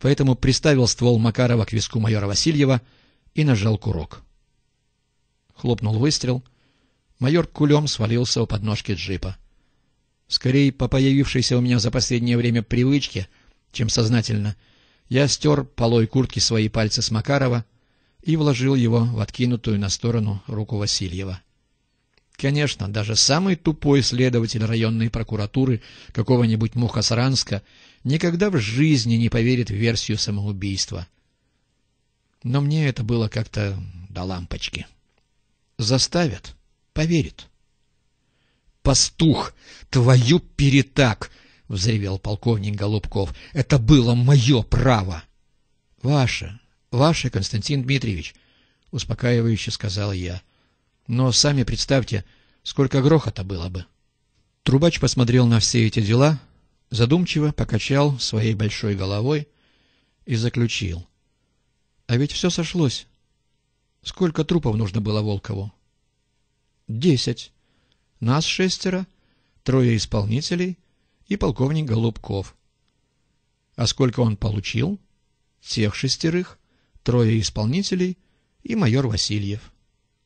S1: Поэтому приставил ствол Макарова к виску майора Васильева и нажал курок. Хлопнул выстрел — Майор кулем свалился у подножки джипа. Скорее, по появившейся у меня за последнее время привычке, чем сознательно, я стер полой куртки свои пальцы с Макарова и вложил его в откинутую на сторону руку Васильева. Конечно, даже самый тупой следователь районной прокуратуры какого-нибудь Мухасранска никогда в жизни не поверит в версию самоубийства. Но мне это было как-то до лампочки. «Заставят?» поверит. — Пастух, твою перетак! — взревел полковник Голубков. — Это было мое право! — Ваше, ваше, Константин Дмитриевич, — успокаивающе сказал я. — Но сами представьте, сколько грохота было бы. Трубач посмотрел на все эти дела, задумчиво покачал своей большой головой и заключил. — А ведь все сошлось. Сколько трупов нужно было Волкову? десять. Нас шестеро, трое исполнителей и полковник Голубков. А сколько он получил? Всех шестерых, трое исполнителей и майор Васильев.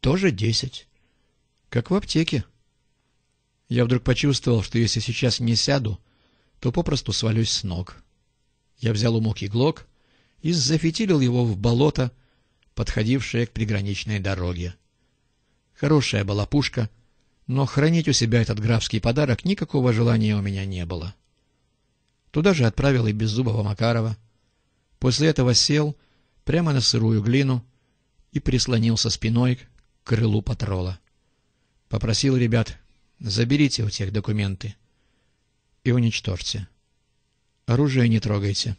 S1: Тоже десять. Как в аптеке. Я вдруг почувствовал, что если сейчас не сяду, то попросту свалюсь с ног. Я взял у муки глок и зафитилил его в болото, подходившее к приграничной дороге. Хорошая была пушка, но хранить у себя этот графский подарок никакого желания у меня не было. Туда же отправил и Беззубого Макарова. После этого сел прямо на сырую глину и прислонился спиной к крылу патрола. Попросил ребят, заберите у тех документы и уничтожьте. Оружие не трогайте.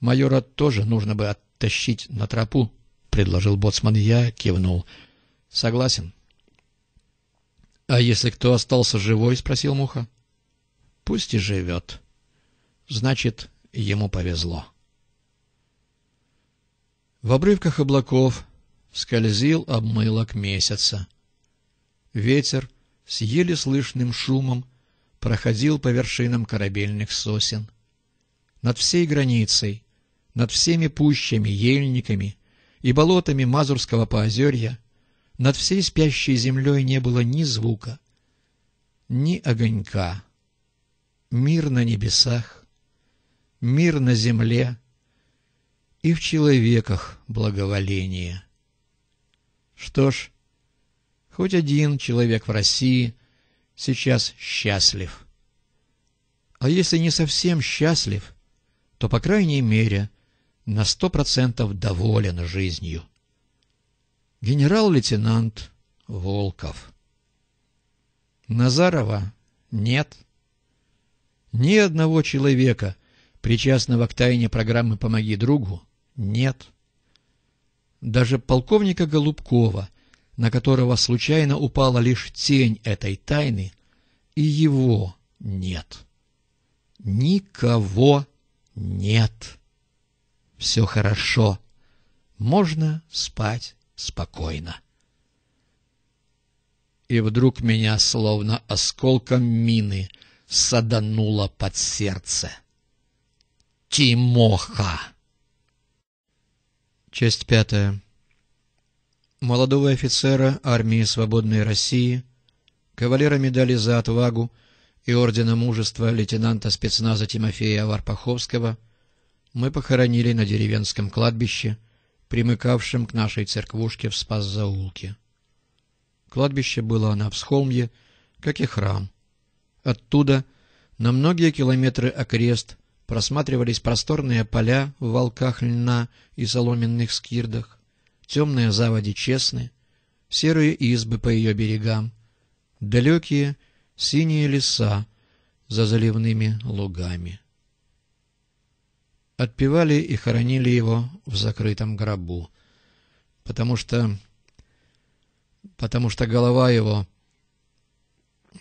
S1: Майора тоже нужно бы оттащить на тропу, — предложил боцман. Я кивнул. Согласен. А если кто остался живой? Спросил Муха. Пусть и живет. Значит, ему повезло. В обрывках облаков скользил обмылок месяца. Ветер с еле слышным шумом проходил по вершинам корабельных сосен. Над всей границей, над всеми пущами, ельниками и болотами Мазурского поозерья над всей спящей землей не было ни звука, ни огонька. Мир на небесах, мир на земле и в человеках благоволение. Что ж, хоть один человек в России сейчас счастлив. А если не совсем счастлив, то, по крайней мере, на сто процентов доволен жизнью генерал-лейтенант Волков. Назарова нет. Ни одного человека, причастного к тайне программы «Помоги другу», нет. Даже полковника Голубкова, на которого случайно упала лишь тень этой тайны, и его нет. Никого нет. Все хорошо. Можно спать спокойно. И вдруг меня словно осколком мины садануло под сердце. Тимоха! Часть пятая. Молодого офицера армии Свободной России, кавалера медали за отвагу и ордена мужества лейтенанта спецназа Тимофея Варпаховского мы похоронили на деревенском кладбище примыкавшим к нашей церквушке в Спас-заулке. Кладбище было на Всхолмье, как и храм. Оттуда на многие километры окрест просматривались просторные поля в волках льна и соломенных скирдах, темные заводи честны, серые избы по ее берегам, далекие синие леса за заливными лугами отпевали и хоронили его в закрытом гробу, потому что... потому что голова его...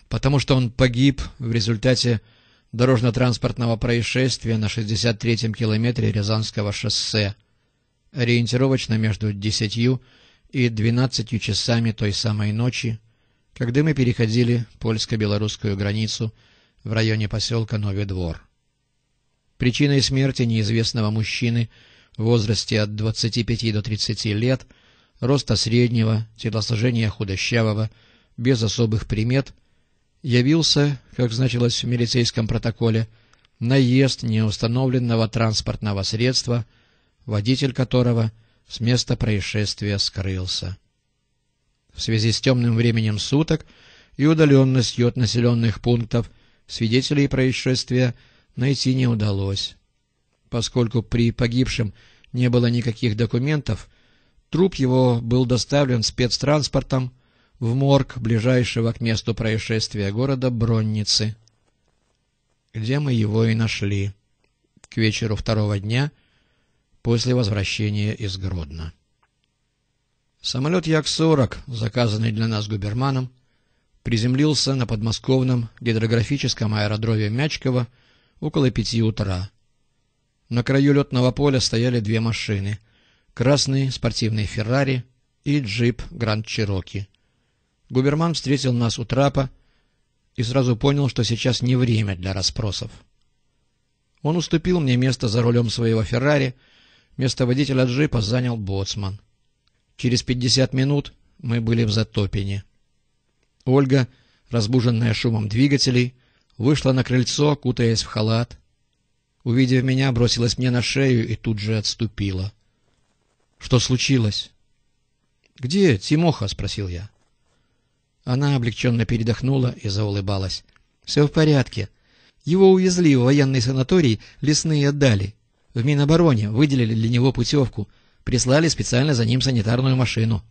S1: потому что он погиб в результате дорожно-транспортного происшествия на 63-м километре Рязанского шоссе, ориентировочно между 10 и 12 часами той самой ночи, когда мы переходили польско-белорусскую границу в районе поселка Новый Двор. Причиной смерти неизвестного мужчины в возрасте от 25 до 30 лет, роста среднего, телосложения худощавого, без особых примет, явился, как значилось в милицейском протоколе, наезд неустановленного транспортного средства, водитель которого с места происшествия скрылся. В связи с темным временем суток и удаленностью от населенных пунктов свидетелей происшествия – найти не удалось. Поскольку при погибшем не было никаких документов, труп его был доставлен спецтранспортом в морг ближайшего к месту происшествия города Бронницы, где мы его и нашли к вечеру второго дня после возвращения из Гродно. Самолет Як-40, заказанный для нас губерманом, приземлился на подмосковном гидрографическом аэродроме Мячкова около пяти утра. На краю летного поля стояли две машины. Красный спортивный «Феррари» и джип «Гранд Чироки». Губерман встретил нас у трапа и сразу понял, что сейчас не время для расспросов. Он уступил мне место за рулем своего «Феррари», место водителя джипа занял боцман. Через пятьдесят минут мы были в Затопине. Ольга, разбуженная шумом двигателей, вышла на крыльцо, кутаясь в халат. Увидев меня, бросилась мне на шею и тут же отступила. — Что случилось? — Где Тимоха? — спросил я. Она облегченно передохнула и заулыбалась. — Все в порядке. Его увезли в военный санаторий, лесные отдали. В Минобороне выделили для него путевку, прислали специально за ним санитарную машину.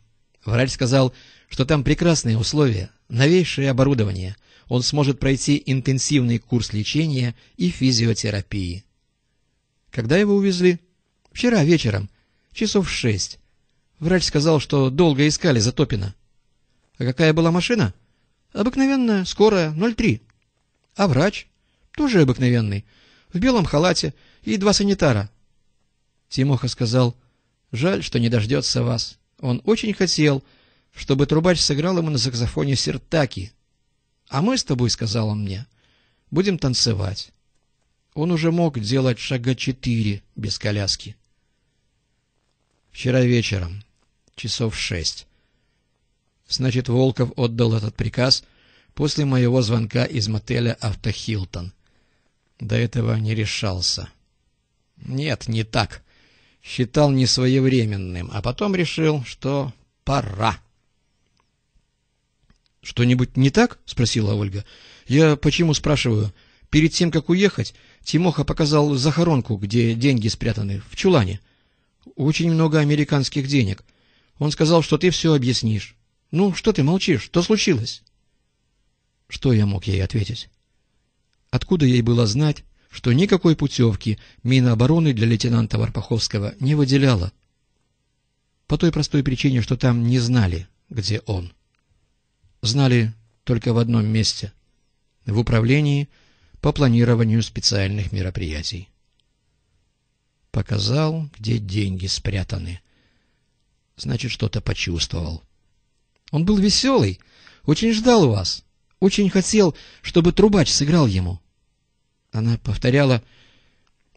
S1: Врач сказал, что там прекрасные условия, новейшее оборудование — он сможет пройти интенсивный курс лечения и физиотерапии. Когда его увезли? Вчера вечером, часов в шесть. Врач сказал, что долго искали Затопина. А какая была машина? Обыкновенная, скорая, 03. А врач? Тоже обыкновенный, в белом халате и два санитара. Тимоха сказал, жаль, что не дождется вас. Он очень хотел, чтобы трубач сыграл ему на саксофоне сертаки. А мы с тобой, — сказал он мне, — будем танцевать. Он уже мог делать шага четыре без коляски. Вчера вечером, часов шесть. Значит, Волков отдал этот приказ после моего звонка из мотеля «Автохилтон». До этого не решался. Нет, не так. Считал несвоевременным, а потом решил, что пора. «Что-нибудь не так?» — спросила Ольга. «Я почему спрашиваю? Перед тем, как уехать, Тимоха показал захоронку, где деньги спрятаны, в чулане. Очень много американских денег. Он сказал, что ты все объяснишь. Ну, что ты молчишь? Что случилось?» Что я мог ей ответить? Откуда ей было знать, что никакой путевки Минобороны для лейтенанта Варпаховского не выделяла? По той простой причине, что там не знали, где он знали только в одном месте — в управлении по планированию специальных мероприятий. Показал, где деньги спрятаны. Значит, что-то почувствовал. Он был веселый, очень ждал вас, очень хотел, чтобы трубач сыграл ему. Она повторяла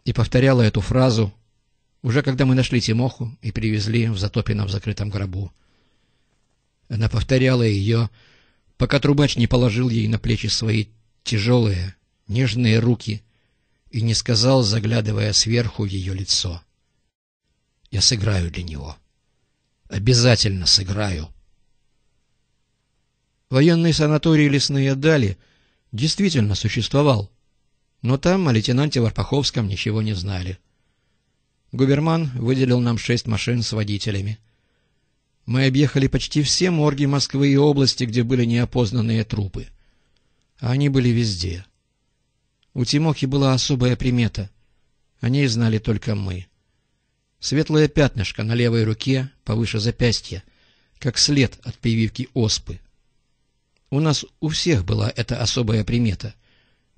S1: и повторяла эту фразу, уже когда мы нашли Тимоху и привезли в Затопино в закрытом гробу. Она повторяла ее, пока трубач не положил ей на плечи свои тяжелые, нежные руки и не сказал, заглядывая сверху в ее лицо. «Я сыграю для него. Обязательно сыграю». Военный санаторий «Лесные дали» действительно существовал, но там о лейтенанте Варпаховском ничего не знали. Губерман выделил нам шесть машин с водителями — мы объехали почти все морги Москвы и области, где были неопознанные трупы. Они были везде. У Тимохи была особая примета. О ней знали только мы. Светлое пятнышко на левой руке, повыше запястья, как след от прививки оспы. У нас у всех была эта особая примета.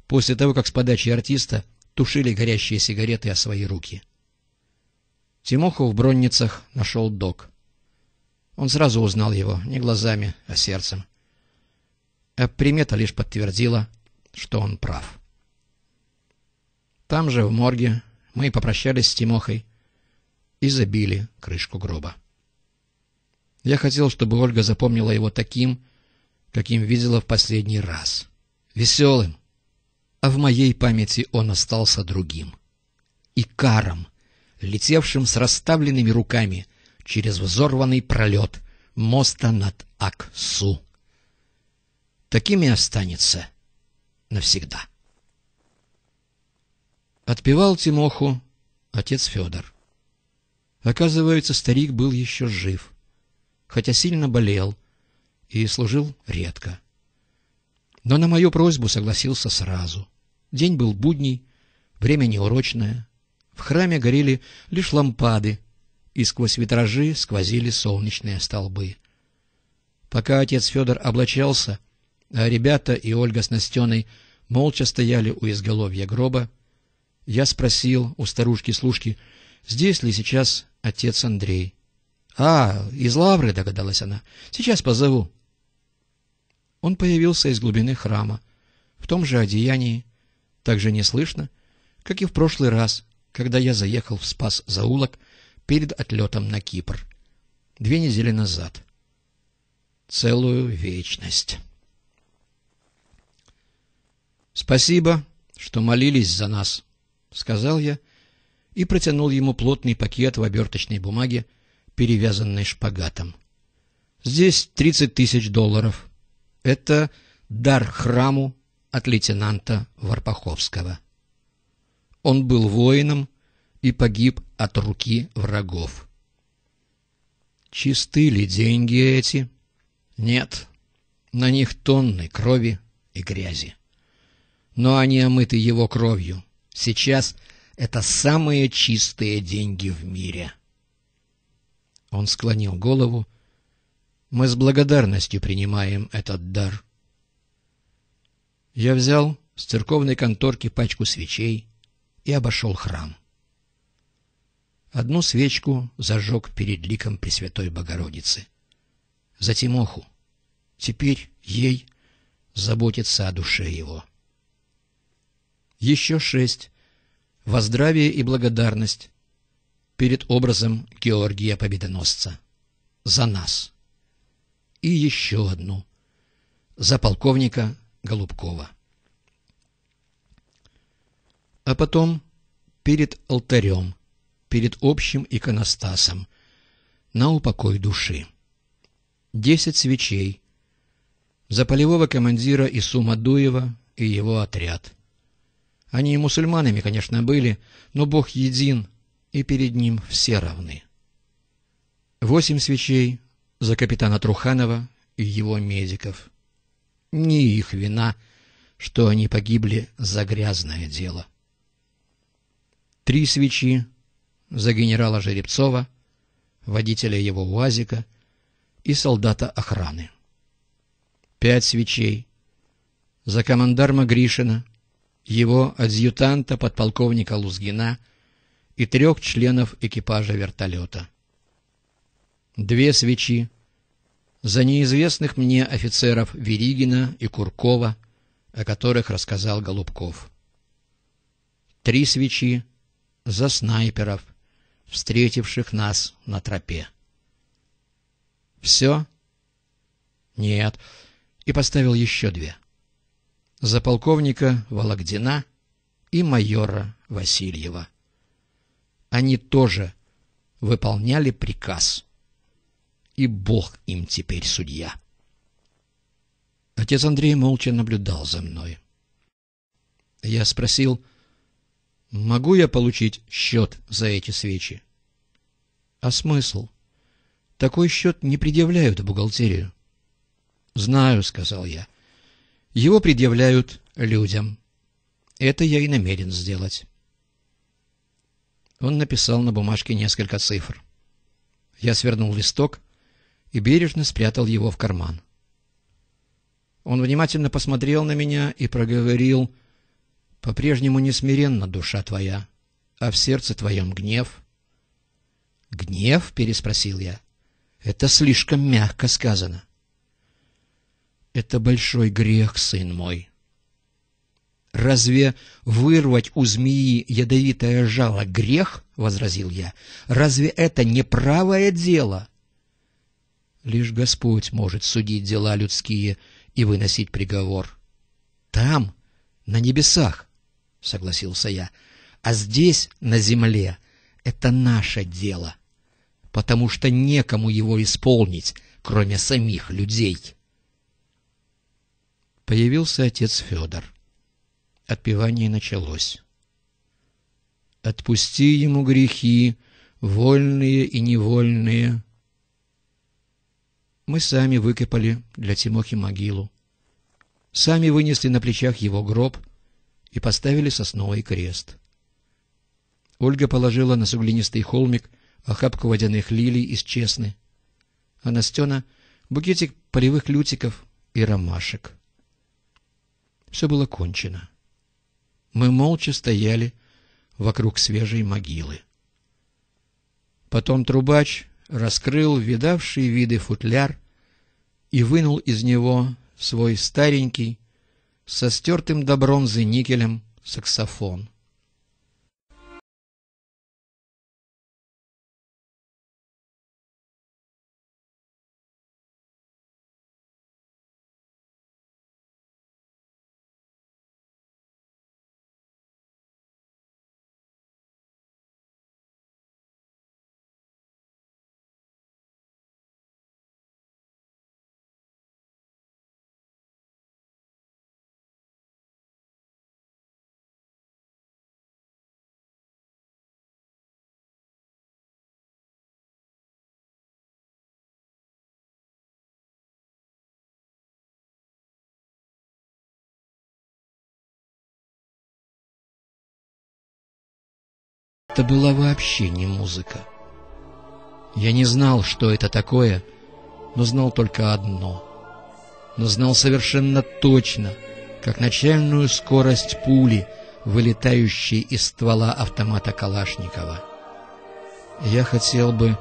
S1: После того, как с подачи артиста тушили горящие сигареты о свои руки. Тимоху в Бронницах нашел док. Он сразу узнал его, не глазами, а сердцем. А примета лишь подтвердила, что он прав. Там же, в морге, мы попрощались с Тимохой и забили крышку гроба. Я хотел, чтобы Ольга запомнила его таким, каким видела в последний раз. Веселым. А в моей памяти он остался другим. Икаром, летевшим с расставленными руками, через взорванный пролет моста над Аксу. Такими останется навсегда. Отпевал Тимоху отец Федор. Оказывается, старик был еще жив, хотя сильно болел и служил редко. Но на мою просьбу согласился сразу. День был будний, время неурочное. В храме горели лишь лампады и сквозь витражи сквозили солнечные столбы. Пока отец Федор облачался, а ребята и Ольга с Настеной молча стояли у изголовья гроба, я спросил у старушки-служки, здесь ли сейчас отец Андрей. — А, из лавры, — догадалась она, — сейчас позову. Он появился из глубины храма, в том же одеянии, так же неслышно, как и в прошлый раз, когда я заехал в Спас-Заулок, — перед отлетом на Кипр. Две недели назад. Целую вечность. «Спасибо, что молились за нас», — сказал я и протянул ему плотный пакет в оберточной бумаге, перевязанный шпагатом. «Здесь тридцать тысяч долларов. Это дар храму от лейтенанта Варпаховского. Он был воином, и погиб от руки врагов. Чисты ли деньги эти? Нет, на них тонны крови и грязи. Но они омыты его кровью. Сейчас это самые чистые деньги в мире. Он склонил голову. Мы с благодарностью принимаем этот дар. Я взял с церковной конторки пачку свечей и обошел храм. Одну свечку зажег перед ликом Пресвятой Богородицы. За Тимоху. Теперь ей заботиться о душе его. Еще шесть. Воздравие и благодарность перед образом Георгия Победоносца. За нас. И еще одну. За полковника Голубкова. А потом перед алтарем – перед общим иконостасом на упокой души. Десять свечей за полевого командира Исумадуева и его отряд. Они и мусульманами, конечно, были, но Бог един, и перед ним все равны. Восемь свечей за капитана Труханова и его медиков. Не их вина, что они погибли за грязное дело. Три свечи за генерала Жеребцова, водителя его УАЗика и солдата охраны. Пять свечей за командарма Гришина, его адъютанта подполковника Лузгина и трех членов экипажа вертолета. Две свечи за неизвестных мне офицеров Веригина и Куркова, о которых рассказал Голубков. Три свечи за снайперов, встретивших нас на тропе. «Все?» «Нет». И поставил еще две. За полковника Вологдина и майора Васильева. Они тоже выполняли приказ. И Бог им теперь судья. Отец Андрей молча наблюдал за мной. Я спросил, Могу я получить счет за эти свечи? А смысл? Такой счет не предъявляют в бухгалтерию. Знаю, сказал я. Его предъявляют людям. Это я и намерен сделать. Он написал на бумажке несколько цифр. Я свернул листок и бережно спрятал его в карман. Он внимательно посмотрел на меня и проговорил по-прежнему несмиренна душа твоя, а в сердце твоем гнев. — Гнев? — переспросил я. — Это слишком мягко сказано. — Это большой грех, сын мой. «Разве вырвать у змеи ядовитое жало грех?» — возразил я. «Разве это не правое дело?» Лишь Господь может судить дела людские и выносить приговор. Там, на небесах. — согласился я. «А здесь, на земле, это наше дело, потому что некому его исполнить, кроме самих людей». Появился отец Федор. Отпевание началось. «Отпусти ему грехи, вольные и невольные». Мы сами выкопали для Тимохи могилу. Сами вынесли на плечах его гроб — и поставили сосновый крест. Ольга положила на суглинистый холмик охапку водяных лилий из чесны, а Настена — букетик полевых лютиков и ромашек. Все было кончено. Мы молча стояли вокруг свежей могилы. Потом трубач раскрыл видавший виды футляр и вынул из него свой старенький со стертым до бронзы никелем саксофон. это была вообще не музыка. Я не знал, что это такое, но знал только одно. Но знал совершенно точно, как начальную скорость пули, вылетающей из ствола автомата Калашникова. Я хотел бы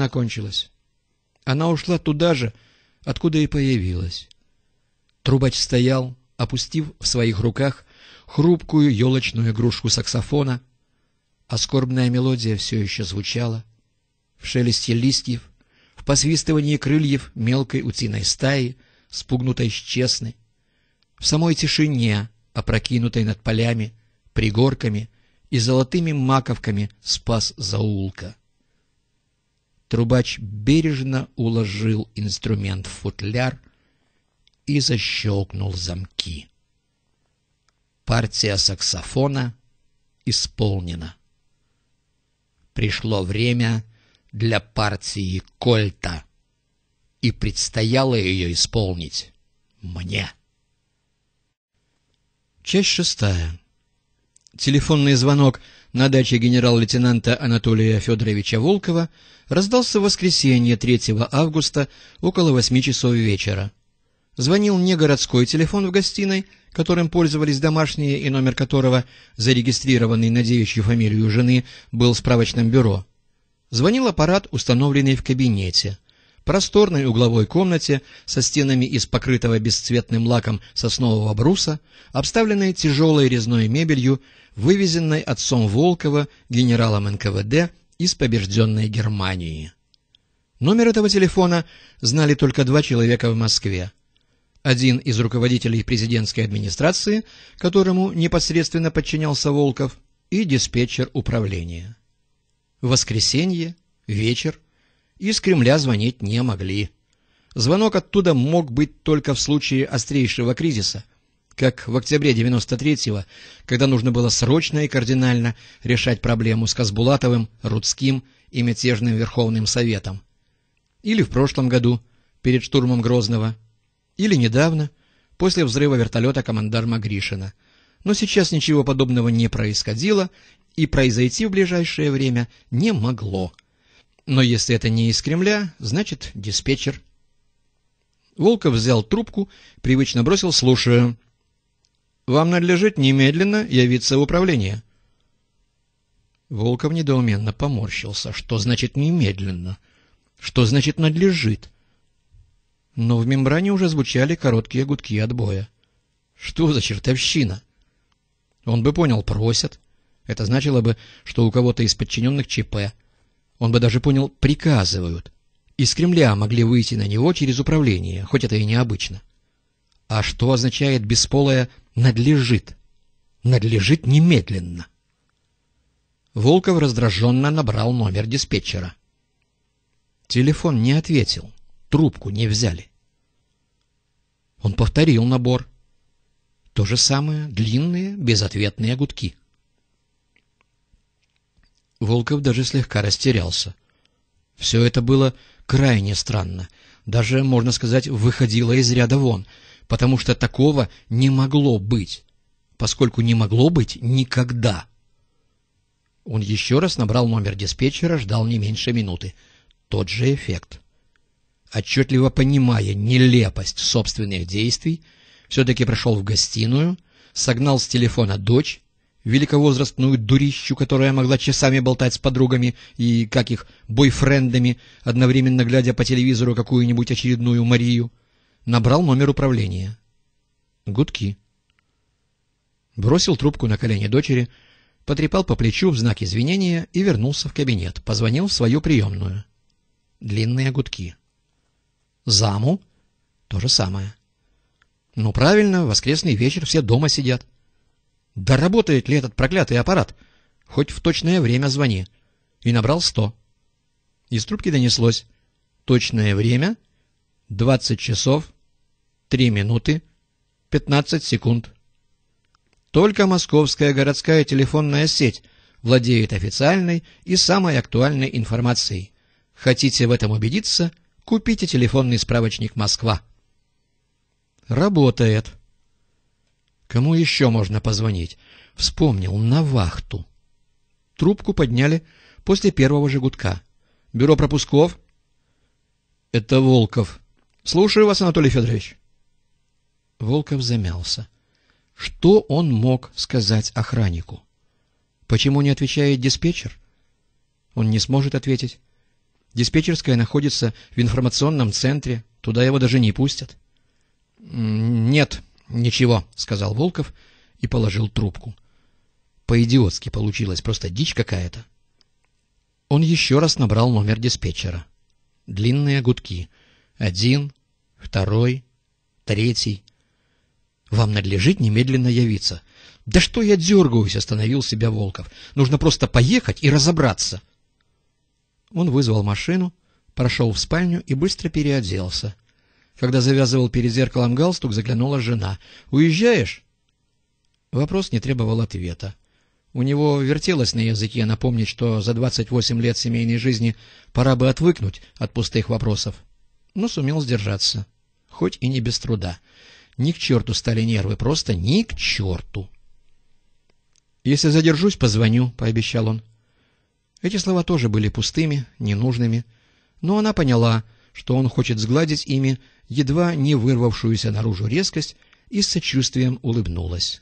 S1: она кончилась. Она ушла туда же, откуда и появилась. Трубач стоял, опустив в своих руках хрупкую елочную игрушку саксофона, а скорбная мелодия все еще звучала. В шелесте листьев, в посвистывании крыльев мелкой утиной стаи, спугнутой с честной, в самой тишине, опрокинутой над полями, пригорками и золотыми маковками спас заулка. Трубач бережно уложил инструмент в футляр и защелкнул замки. Партия саксофона исполнена. Пришло время для партии кольта, и предстояло ее исполнить мне. Часть шестая. Телефонный звонок на даче генерал-лейтенанта Анатолия Федоровича Волкова — раздался в воскресенье 3 августа около 8 часов вечера. Звонил не городской телефон в гостиной, которым пользовались домашние и номер которого, зарегистрированный на девичью фамилию жены, был в справочном бюро. Звонил аппарат, установленный в кабинете. Просторной угловой комнате со стенами из покрытого бесцветным лаком соснового бруса, обставленной тяжелой резной мебелью, вывезенной отцом Волкова, генералом НКВД, из побежденной Германии. Номер этого телефона знали только два человека в Москве. Один из руководителей президентской администрации, которому непосредственно подчинялся Волков, и диспетчер управления. В воскресенье, вечер, из Кремля звонить не могли. Звонок оттуда мог быть только в случае острейшего кризиса, как в октябре 93-го, когда нужно было срочно и кардинально решать проблему с Казбулатовым, Рудским и мятежным Верховным Советом. Или в прошлом году, перед штурмом Грозного. Или недавно, после взрыва вертолета командарма Гришина. Но сейчас ничего подобного не происходило и произойти в ближайшее время не могло. Но если это не из Кремля, значит диспетчер. Волков взял трубку, привычно бросил «слушаю». Вам надлежит немедленно явиться в управление». Волков недоуменно поморщился. «Что значит немедленно? Что значит надлежит?» Но в мембране уже звучали короткие гудки отбоя. «Что за чертовщина?» Он бы понял «просят». Это значило бы, что у кого-то из подчиненных ЧП. Он бы даже понял «приказывают». Из Кремля могли выйти на него через управление, хоть это и необычно. А что означает бесполое надлежит. Надлежит немедленно. Волков раздраженно набрал номер диспетчера. Телефон не ответил, трубку не взяли. Он повторил набор. То же самое, длинные, безответные гудки. Волков даже слегка растерялся. Все это было крайне странно, даже, можно сказать, выходило из ряда вон — потому что такого не могло быть, поскольку не могло быть никогда. Он еще раз набрал номер диспетчера, ждал не меньше минуты. Тот же эффект. Отчетливо понимая нелепость собственных действий, все-таки прошел в гостиную, согнал с телефона дочь, великовозрастную дурищу, которая могла часами болтать с подругами и, как их, бойфрендами, одновременно глядя по телевизору какую-нибудь очередную Марию. Набрал номер управления. Гудки. Бросил трубку на колени дочери, потрепал по плечу в знак извинения и вернулся в кабинет. Позвонил в свою приемную. Длинные гудки. Заму. То же самое. Ну, правильно, воскресный вечер, все дома сидят. Да работает ли этот проклятый аппарат? Хоть в точное время звони. И набрал сто. Из трубки донеслось. Точное время — двадцать часов 3 минуты 15 секунд. Только московская городская телефонная сеть владеет официальной и самой актуальной информацией. Хотите в этом убедиться? Купите телефонный справочник «Москва». Работает. Кому еще можно позвонить? Вспомнил, на вахту. Трубку подняли после первого же Бюро пропусков? Это Волков. Слушаю вас, Анатолий Федорович. Волков замялся. Что он мог сказать охраннику? Почему не отвечает диспетчер? Он не сможет ответить. Диспетчерская находится в информационном центре, туда его даже не пустят. — Нет, ничего, — сказал Волков и положил трубку. По-идиотски получилось, просто дичь какая-то. Он еще раз набрал номер диспетчера. Длинные гудки. Один, второй, третий. Вам надлежит немедленно явиться. — Да что я дергаюсь, — остановил себя Волков. — Нужно просто поехать и разобраться. Он вызвал машину, прошел в спальню и быстро переоделся. Когда завязывал перед зеркалом галстук, заглянула жена. «Уезжаешь?» Вопрос не требовал ответа. У него вертелось на языке напомнить, что за 28 лет семейной жизни пора бы отвыкнуть от пустых вопросов. Но сумел сдержаться, хоть и не без труда. Ни к черту стали нервы, просто ни к черту. «Если задержусь, позвоню», — пообещал он. Эти слова тоже были пустыми, ненужными, но она поняла, что он хочет сгладить ими едва не вырвавшуюся наружу резкость и с сочувствием улыбнулась.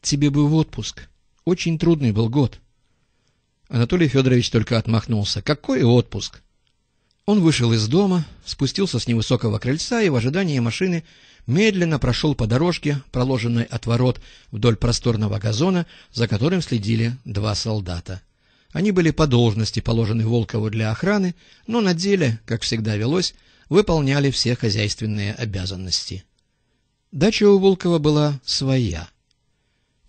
S1: «Тебе бы в отпуск. Очень трудный был год». Анатолий Федорович только отмахнулся. «Какой отпуск?» Он вышел из дома, спустился с невысокого крыльца и в ожидании машины медленно прошел по дорожке, проложенной от ворот вдоль просторного газона, за которым следили два солдата. Они были по должности положены Волкову для охраны, но на деле, как всегда велось, выполняли все хозяйственные обязанности. Дача у Волкова была своя.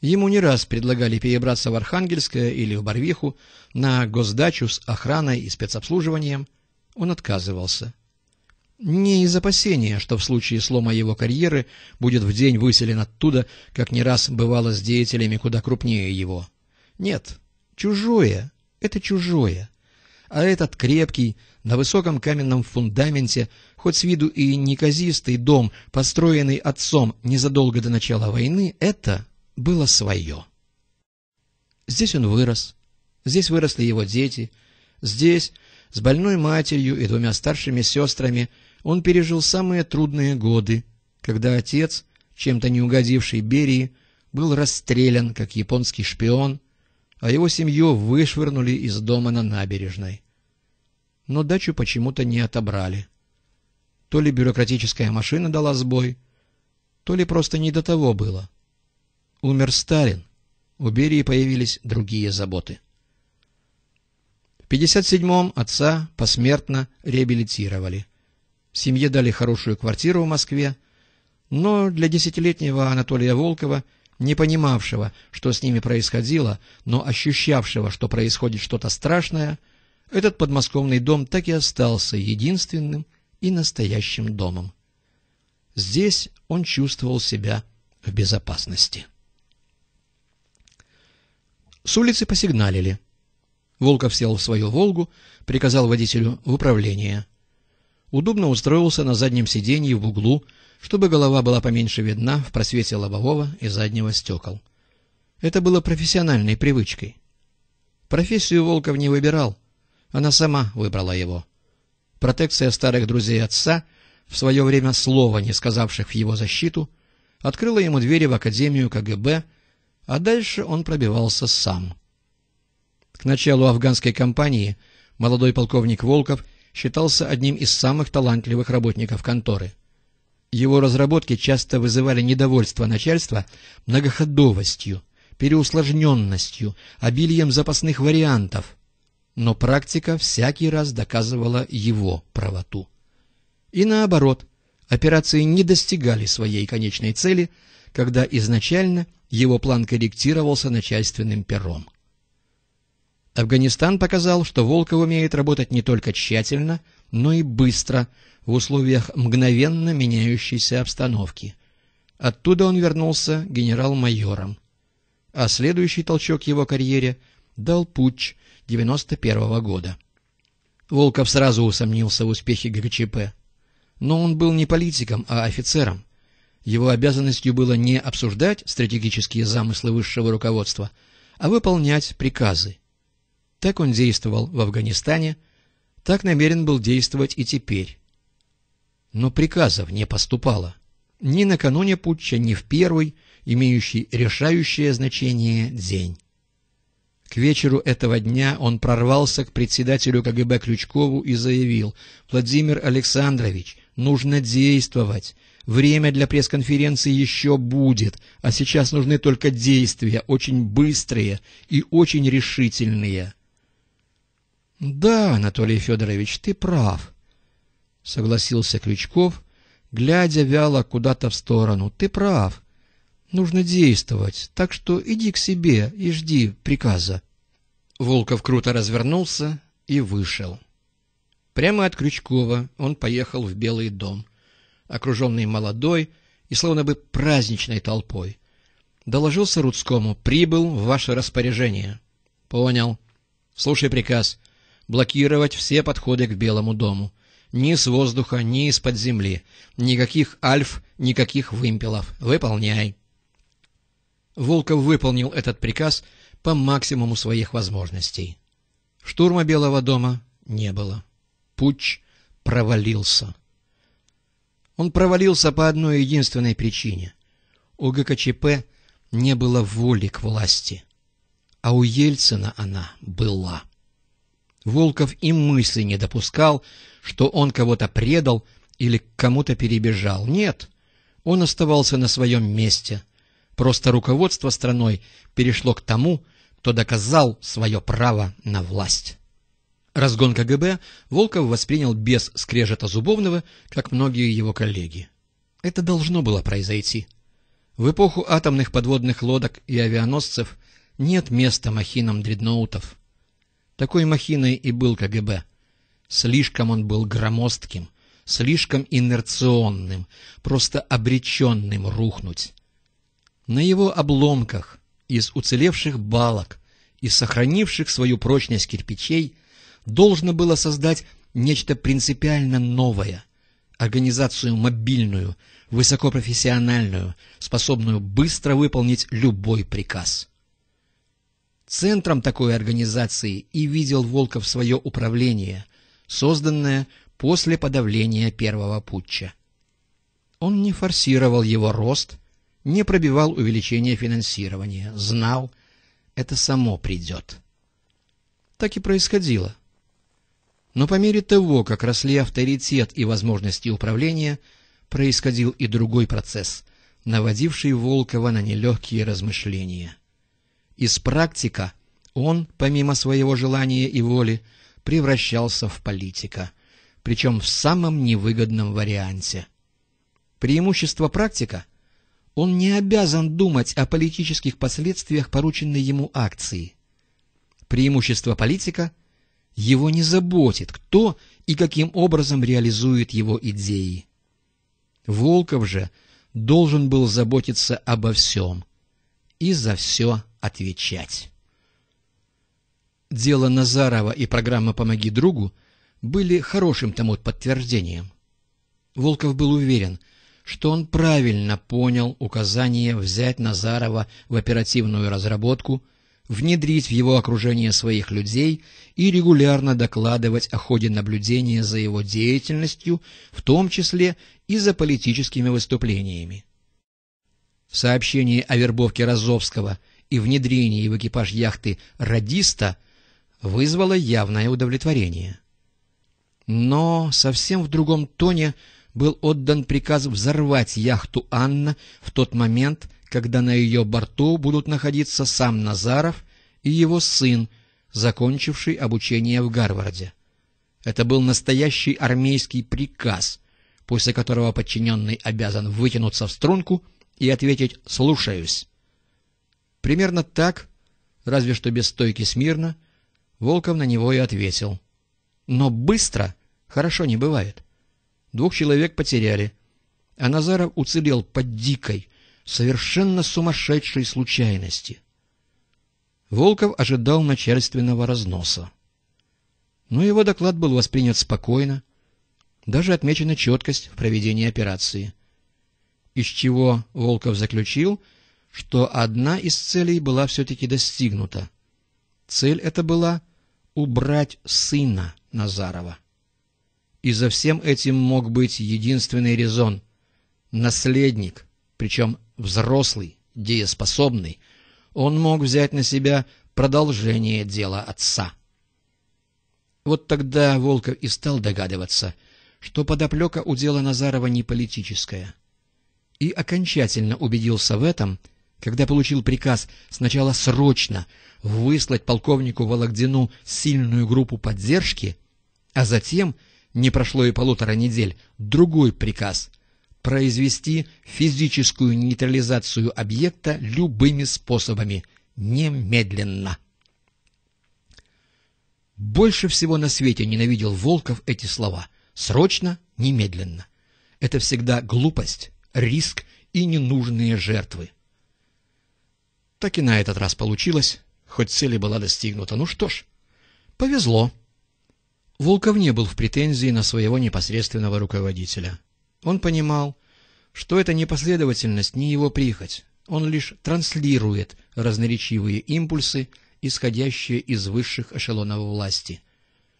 S1: Ему не раз предлагали перебраться в Архангельское или в Барвиху на госдачу с охраной и спецобслуживанием. Он отказывался. Не из опасения, что в случае слома его карьеры будет в день выселен оттуда, как не раз бывало с деятелями куда крупнее его. Нет, чужое — это чужое. А этот крепкий, на высоком каменном фундаменте, хоть с виду и неказистый дом, построенный отцом незадолго до начала войны, это было свое. Здесь он вырос, здесь выросли его дети, здесь, с больной матерью и двумя старшими сестрами — он пережил самые трудные годы, когда отец, чем-то не угодивший Берии, был расстрелян, как японский шпион, а его семью вышвырнули из дома на набережной. Но дачу почему-то не отобрали. То ли бюрократическая машина дала сбой, то ли просто не до того было. Умер Сталин, у Берии появились другие заботы. В 57-м отца посмертно реабилитировали – Семье дали хорошую квартиру в Москве, но для десятилетнего Анатолия Волкова, не понимавшего, что с ними происходило, но ощущавшего, что происходит что-то страшное, этот подмосковный дом так и остался единственным и настоящим домом. Здесь он чувствовал себя в безопасности. С улицы посигналили. Волков сел в свою «Волгу», приказал водителю в управление удобно устроился на заднем сиденье в углу, чтобы голова была поменьше видна в просвете лобового и заднего стекол. Это было профессиональной привычкой. Профессию Волков не выбирал, она сама выбрала его. Протекция старых друзей отца, в свое время слова не сказавших в его защиту, открыла ему двери в Академию КГБ, а дальше он пробивался сам. К началу афганской кампании молодой полковник Волков – считался одним из самых талантливых работников конторы. Его разработки часто вызывали недовольство начальства многоходовостью, переусложненностью, обилием запасных вариантов. Но практика всякий раз доказывала его правоту. И наоборот, операции не достигали своей конечной цели, когда изначально его план корректировался начальственным пером. Афганистан показал, что Волков умеет работать не только тщательно, но и быстро, в условиях мгновенно меняющейся обстановки. Оттуда он вернулся генерал-майором. А следующий толчок его карьере дал путч 91 -го года. Волков сразу усомнился в успехе ГКЧП. Но он был не политиком, а офицером. Его обязанностью было не обсуждать стратегические замыслы высшего руководства, а выполнять приказы. Так он действовал в Афганистане, так намерен был действовать и теперь. Но приказов не поступало. Ни накануне путча, ни в первый, имеющий решающее значение, день. К вечеру этого дня он прорвался к председателю КГБ Ключкову и заявил, «Владимир Александрович, нужно действовать. Время для пресс-конференции еще будет, а сейчас нужны только действия, очень быстрые и очень решительные». — Да, Анатолий Федорович, ты прав, — согласился Крючков, глядя вяло куда-то в сторону. — Ты прав. Нужно действовать, так что иди к себе и жди приказа. Волков круто развернулся и вышел. Прямо от Крючкова он поехал в Белый дом, окруженный молодой и словно бы праздничной толпой. Доложился Рудскому, прибыл в ваше распоряжение. — Понял. Слушай приказ блокировать все подходы к Белому дому. Ни с воздуха, ни из-под земли. Никаких альф, никаких вымпелов. Выполняй. Волков выполнил этот приказ по максимуму своих возможностей. Штурма Белого дома не было. Путч провалился. Он провалился по одной единственной причине. У ГКЧП не было воли к власти, а у Ельцина она была. Волков и мысли не допускал, что он кого-то предал или к кому-то перебежал. Нет, он оставался на своем месте. Просто руководство страной перешло к тому, кто доказал свое право на власть. Разгон КГБ Волков воспринял без скрежета Зубовного, как многие его коллеги. Это должно было произойти. В эпоху атомных подводных лодок и авианосцев нет места махинам дредноутов. Такой махиной и был КГБ. Слишком он был громоздким, слишком инерционным, просто обреченным рухнуть. На его обломках из уцелевших балок и сохранивших свою прочность кирпичей должно было создать нечто принципиально новое — организацию мобильную, высокопрофессиональную, способную быстро выполнить любой приказ. Центром такой организации и видел Волков свое управление, созданное после подавления первого путча. Он не форсировал его рост, не пробивал увеличение финансирования, знал, это само придет. Так и происходило. Но по мере того, как росли авторитет и возможности управления, происходил и другой процесс, наводивший Волкова на нелегкие размышления — из практика он, помимо своего желания и воли, превращался в политика, причем в самом невыгодном варианте. Преимущество практика – он не обязан думать о политических последствиях порученной ему акции. Преимущество политика – его не заботит, кто и каким образом реализует его идеи. Волков же должен был заботиться обо всем – и за все отвечать. Дело Назарова и программа «Помоги другу» были хорошим тому подтверждением. Волков был уверен, что он правильно понял указание взять Назарова в оперативную разработку, внедрить в его окружение своих людей и регулярно докладывать о ходе наблюдения за его деятельностью, в том числе и за политическими выступлениями. В сообщении о вербовке Розовского и внедрении в экипаж яхты «Радиста» вызвало явное удовлетворение. Но совсем в другом тоне был отдан приказ взорвать яхту «Анна» в тот момент, когда на ее борту будут находиться сам Назаров и его сын, закончивший обучение в Гарварде. Это был настоящий армейский приказ, после которого подчиненный обязан вытянуться в струнку — и ответить «слушаюсь». Примерно так, разве что без стойки смирно, Волков на него и ответил. Но быстро хорошо не бывает. Двух человек потеряли, а Назаров уцелел под дикой, совершенно сумасшедшей случайности. Волков ожидал начальственного разноса. Но его доклад был воспринят спокойно, даже отмечена четкость в проведении операции из чего Волков заключил, что одна из целей была все-таки достигнута. Цель эта была убрать сына Назарова. И за всем этим мог быть единственный резон — наследник, причем взрослый, дееспособный, он мог взять на себя продолжение дела отца. Вот тогда Волков и стал догадываться, что подоплека у дела Назарова не политическая — и окончательно убедился в этом, когда получил приказ сначала срочно выслать полковнику Вологдину сильную группу поддержки, а затем, не прошло и полутора недель, другой приказ — произвести физическую нейтрализацию объекта любыми способами, немедленно. Больше всего на свете ненавидел Волков эти слова «срочно, немедленно». Это всегда глупость, риск и ненужные жертвы. Так и на этот раз получилось, хоть цель и была достигнута. Ну что ж, повезло. Волков не был в претензии на своего непосредственного руководителя. Он понимал, что эта непоследовательность не его прихоть, он лишь транслирует разноречивые импульсы, исходящие из высших эшелонов власти.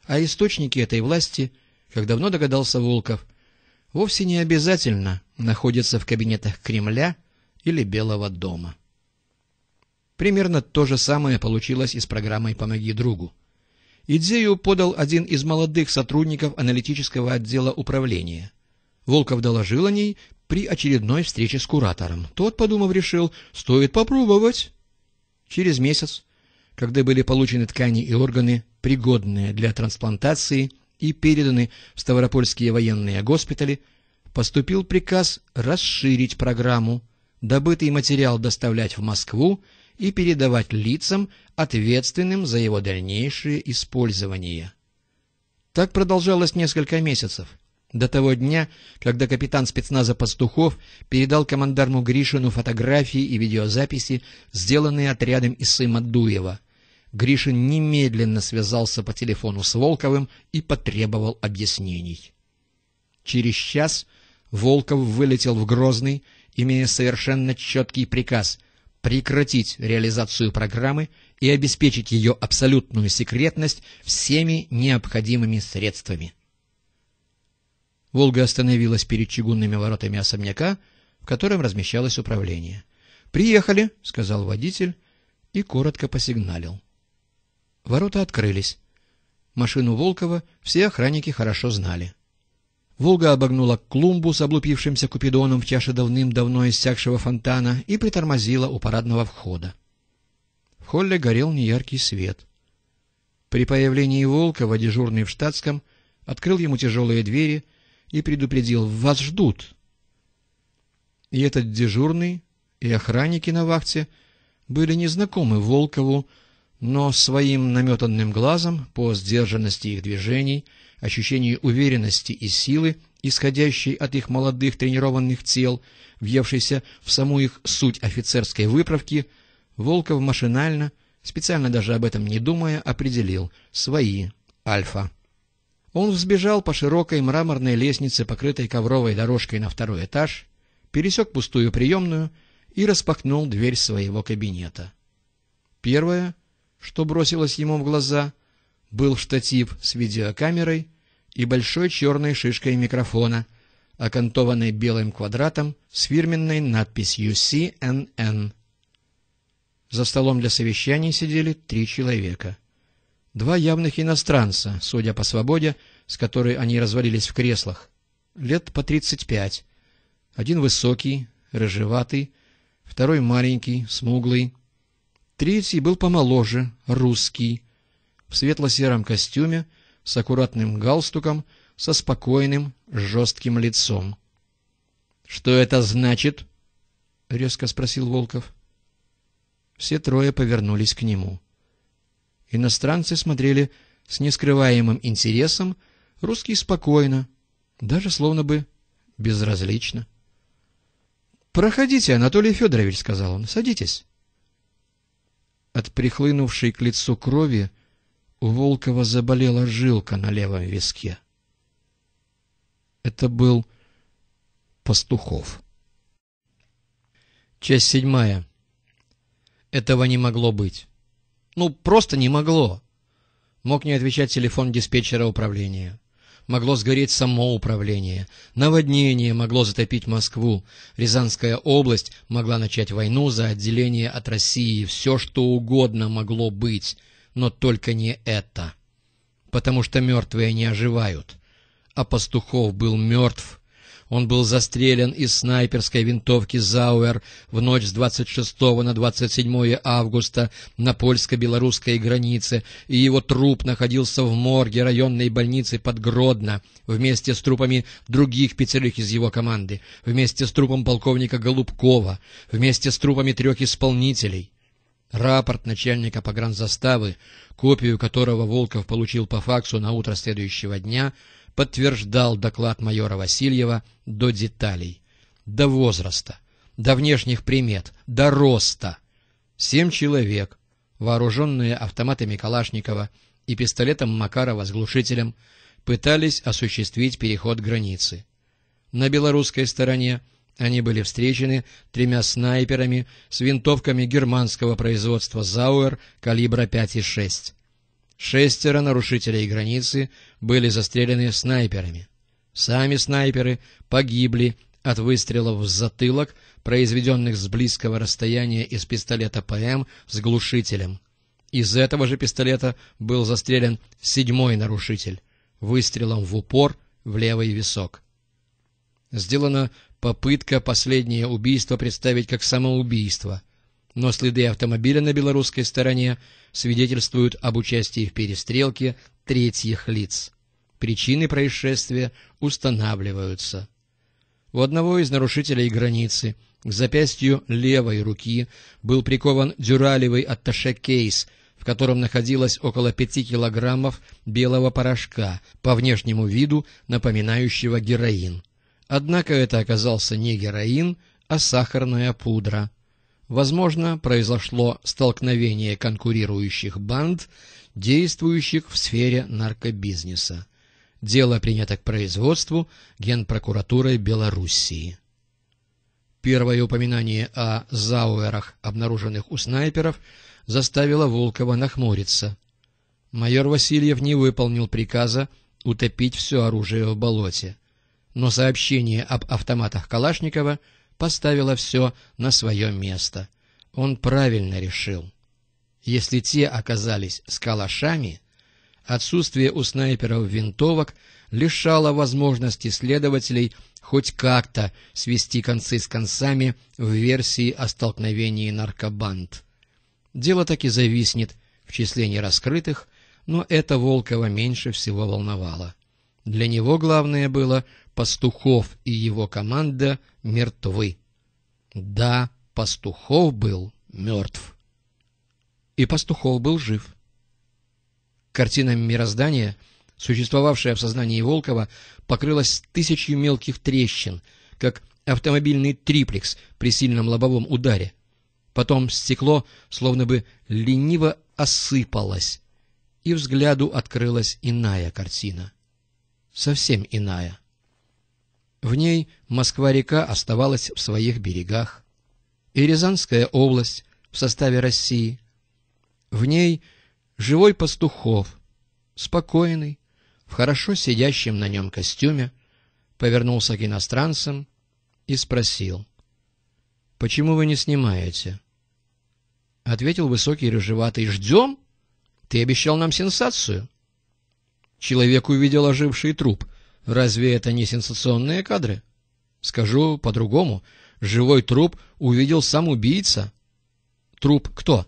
S1: А источники этой власти, как давно догадался Волков, вовсе не обязательно находятся в кабинетах Кремля или Белого дома. Примерно то же самое получилось и с программой «Помоги другу». Идею подал один из молодых сотрудников аналитического отдела управления. Волков доложил о ней при очередной встрече с куратором. Тот, подумав, решил, стоит попробовать. Через месяц, когда были получены ткани и органы, пригодные для трансплантации, и переданы в Ставропольские военные госпитали, поступил приказ расширить программу, добытый материал доставлять в Москву и передавать лицам, ответственным за его дальнейшее использование. Так продолжалось несколько месяцев, до того дня, когда капитан спецназа Пастухов передал командарму Гришину фотографии и видеозаписи, сделанные отрядом Исыма Дуева — Гришин немедленно связался по телефону с Волковым и потребовал объяснений. Через час Волков вылетел в Грозный, имея совершенно четкий приказ прекратить реализацию программы и обеспечить ее абсолютную секретность всеми необходимыми средствами. «Волга» остановилась перед чугунными воротами особняка, в котором размещалось управление. «Приехали», — сказал водитель и коротко посигналил. Ворота открылись. Машину Волкова все охранники хорошо знали. «Волга» обогнула клумбу с облупившимся купидоном в чаше давным-давно иссякшего фонтана и притормозила у парадного входа. В холле горел неяркий свет. При появлении Волкова дежурный в штатском открыл ему тяжелые двери и предупредил «Вас ждут!». И этот дежурный, и охранники на вахте были незнакомы Волкову, но своим наметанным глазом по сдержанности их движений, ощущению уверенности и силы, исходящей от их молодых тренированных тел, въевшейся в саму их суть офицерской выправки, Волков машинально, специально даже об этом не думая, определил свои «Альфа». Он взбежал по широкой мраморной лестнице, покрытой ковровой дорожкой на второй этаж, пересек пустую приемную и распахнул дверь своего кабинета. Первое — что бросилось ему в глаза, был штатив с видеокамерой и большой черной шишкой микрофона, окантованной белым квадратом с фирменной надписью CNN. За столом для совещаний сидели три человека. Два явных иностранца, судя по свободе, с которой они развалились в креслах, лет по тридцать пять. Один высокий, рыжеватый, второй маленький, смуглый, Третий был помоложе, русский, в светло-сером костюме, с аккуратным галстуком, со спокойным, жестким лицом. — Что это значит? — резко спросил Волков. Все трое повернулись к нему. Иностранцы смотрели с нескрываемым интересом, русский спокойно, даже словно бы безразлично. — Проходите, Анатолий Федорович, — сказал он, — садитесь. От прихлынувшей к лицу крови у Волкова заболела жилка на левом виске. Это был Пастухов. Часть седьмая. Этого не могло быть. Ну, просто не могло. Мог не отвечать телефон диспетчера управления могло сгореть само управление, наводнение могло затопить Москву, Рязанская область могла начать войну за отделение от России, все что угодно могло быть, но только не это. Потому что мертвые не оживают, а пастухов был мертв он был застрелен из снайперской винтовки «Зауэр» в ночь с 26 на 27 августа на польско-белорусской границе, и его труп находился в морге районной больницы под Гродно вместе с трупами других пятерых из его команды, вместе с трупом полковника Голубкова, вместе с трупами трех исполнителей. Рапорт начальника погранзаставы, копию которого Волков получил по факсу на утро следующего дня — подтверждал доклад майора Васильева до деталей, до возраста, до внешних примет, до роста. Семь человек, вооруженные автоматами Калашникова и пистолетом Макарова с глушителем, пытались осуществить переход границы. На белорусской стороне они были встречены тремя снайперами с винтовками германского производства «Зауэр» калибра 5,6. Шестеро нарушителей границы были застрелены снайперами. Сами снайперы погибли от выстрелов в затылок, произведенных с близкого расстояния из пистолета ПМ с глушителем. Из этого же пистолета был застрелен седьмой нарушитель выстрелом в упор в левый висок. Сделана попытка последнее убийство представить как самоубийство но следы автомобиля на белорусской стороне свидетельствуют об участии в перестрелке третьих лиц. Причины происшествия устанавливаются. У одного из нарушителей границы к запястью левой руки был прикован дюралевый атташе-кейс, в котором находилось около пяти килограммов белого порошка, по внешнему виду напоминающего героин. Однако это оказался не героин, а сахарная пудра – Возможно, произошло столкновение конкурирующих банд, действующих в сфере наркобизнеса. Дело принято к производству Генпрокуратурой Белоруссии. Первое упоминание о зауэрах, обнаруженных у снайперов, заставило Волкова нахмуриться. Майор Васильев не выполнил приказа утопить все оружие в болоте. Но сообщение об автоматах Калашникова – поставила все на свое место. Он правильно решил. Если те оказались с калашами, отсутствие у снайперов винтовок лишало возможности следователей хоть как-то свести концы с концами в версии о столкновении наркобанд. Дело так и зависнет в числе нераскрытых, но это Волкова меньше всего волновало. Для него главное было, Пастухов и его команда мертвы. Да, Пастухов был мертв. И Пастухов был жив. Картина мироздания, существовавшая в сознании Волкова, покрылась тысячью мелких трещин, как автомобильный триплекс при сильном лобовом ударе. Потом стекло словно бы лениво осыпалось, и взгляду открылась иная картина. Совсем иная. В ней Москва-река оставалась в своих берегах. И Рязанская область в составе России. В ней живой пастухов, спокойный, в хорошо сидящем на нем костюме, повернулся к иностранцам и спросил, «Почему вы не снимаете?» Ответил высокий рыжеватый, «Ждем? Ты обещал нам сенсацию». Человек увидел оживший труп — Разве это не сенсационные кадры? Скажу по-другому. Живой труп увидел сам убийца. Труп кто?